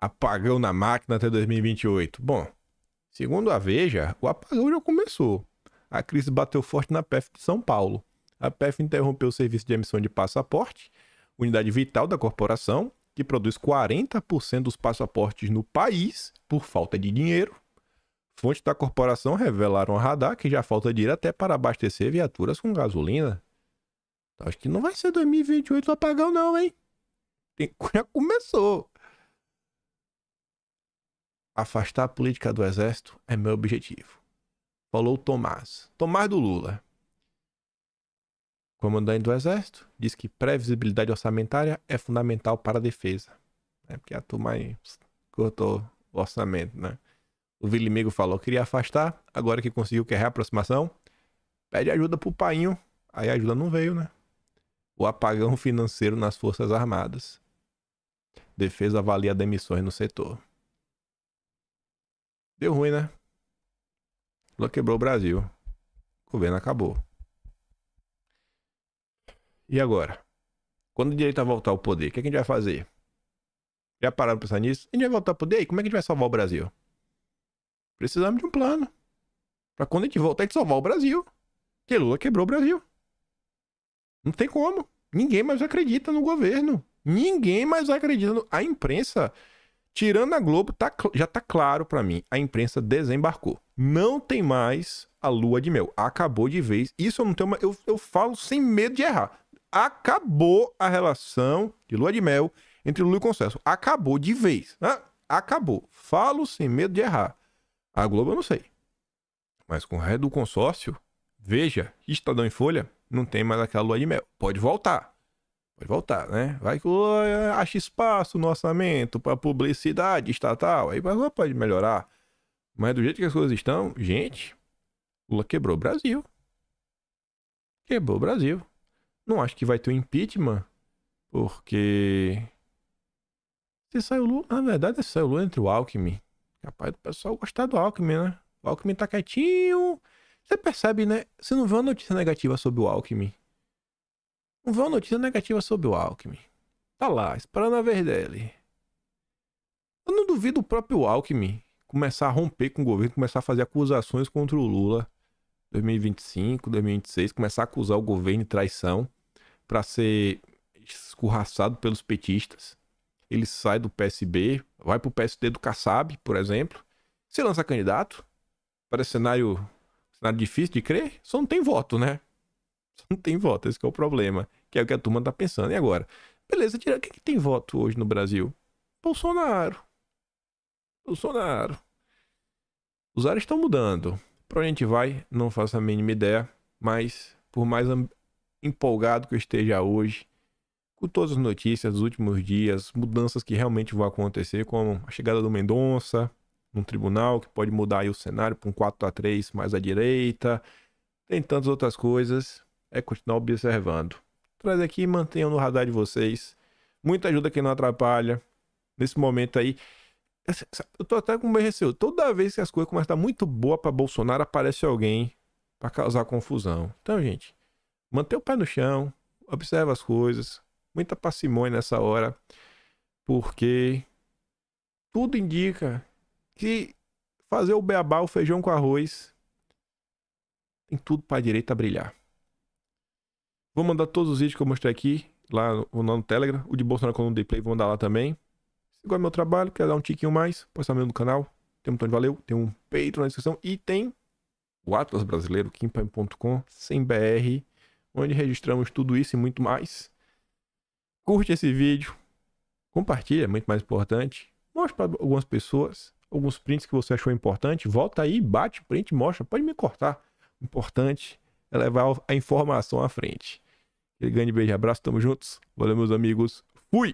apagão na máquina até 2028. Bom, segundo a Veja, o apagão já começou. A crise bateu forte na PEF de São Paulo. A PEF interrompeu o serviço de emissão de passaporte, unidade vital da corporação, que produz 40% dos passaportes no país por falta de dinheiro. Fontes da corporação revelaram a radar que já falta dinheiro até para abastecer viaturas com gasolina. Acho que não vai ser 2028 o apagão, não, hein? Tem, já começou. Afastar a política do exército é meu objetivo. Falou Tomás. Tomás do Lula. Comandante do Exército diz que previsibilidade orçamentária é fundamental para a defesa. É porque é a turma aí cortou o orçamento, né? O Vilimigo falou: queria afastar, agora que conseguiu, a é reaproximação. Pede ajuda pro painho. Aí a ajuda não veio, né? O apagão financeiro nas Forças Armadas. Defesa avalia demissões no setor. Deu ruim, né? Lula quebrou o Brasil. O governo acabou. E agora? Quando o direito a voltar ao poder, o que, é que a gente vai fazer? Já pararam pra pensar nisso? A gente vai voltar ao poder? E como é que a gente vai salvar o Brasil? Precisamos de um plano. Pra quando a gente voltar, a gente salvar o Brasil. Porque Lula quebrou o Brasil. Não tem como. Ninguém mais acredita no governo. Ninguém mais acredita. No... A imprensa, tirando a Globo, tá, já tá claro para mim. A imprensa desembarcou. Não tem mais a lua de mel. Acabou de vez. Isso eu não tenho. mais... Eu, eu falo sem medo de errar. Acabou a relação de lua de mel entre Lula e Concesso. Acabou de vez. Né? Acabou. Falo sem medo de errar. A Globo eu não sei. Mas com o resto do consórcio, veja, Estadão em Folha, não tem mais aquela lua de mel. Pode voltar. Pode voltar, né? Vai que acha espaço no orçamento para publicidade estatal. Aí pode melhorar. Mas do jeito que as coisas estão, gente, Lula quebrou o Brasil. Quebrou o Brasil. Não acho que vai ter um impeachment, porque. Se saiu Lula. Na verdade, se saiu Lula entre o Alckmin Capaz do pessoal gostar do Alckmin, né? O Alckmin tá quietinho. Você percebe, né? Você não vê uma notícia negativa sobre o Alckmin. Não vê uma notícia negativa sobre o Alckmin. Tá lá, esperando a vez dele. Eu não duvido o próprio Alckmin começar a romper com o governo, começar a fazer acusações contra o Lula 2025, 2026, começar a acusar o governo de traição para ser escorraçado pelos petistas ele sai do PSB, vai para o PSD do Kassab, por exemplo, se lança candidato, parece cenário, cenário difícil de crer, só não tem voto, né? Só não tem voto, esse é o problema, que é o que a turma tá pensando. E agora? Beleza, tira, quem que tem voto hoje no Brasil? Bolsonaro. Bolsonaro. Os ares estão mudando. Para onde a gente vai, não faço a mínima ideia, mas por mais empolgado que eu esteja hoje, com todas as notícias dos últimos dias, mudanças que realmente vão acontecer, como a chegada do Mendonça num tribunal, que pode mudar aí o cenário para um 4 a 3 mais à direita. Tem tantas outras coisas, é continuar observando. Traz aqui e mantenham no radar de vocês. Muita ajuda quem não atrapalha. Nesse momento aí, eu tô até com um receio. Toda vez que as coisas começam a estar muito boa para Bolsonaro, aparece alguém para causar confusão. Então, gente, manter o pé no chão, observa as coisas, muita parcimônia nessa hora, porque tudo indica que fazer o beabá, o feijão com arroz, tem tudo para a direita brilhar. Vou mandar todos os vídeos que eu mostrei aqui, lá no, no Telegram, o de Bolsonaro com o Play, vou mandar lá também. Se gosta do é meu trabalho, quer dar um tiquinho mais, postar meu no canal, tem um botão de valeu, tem um peito na descrição e tem o Atlas Brasileiro, kimpam.com, sem BR, onde registramos tudo isso e muito mais. Curte esse vídeo, compartilha, é muito mais importante. Mostre para algumas pessoas, alguns prints que você achou importante. Volta aí, bate print, mostra. Pode me cortar. Importante é levar a informação à frente. Aquele grande beijo, abraço, tamo juntos. Valeu, meus amigos. Fui!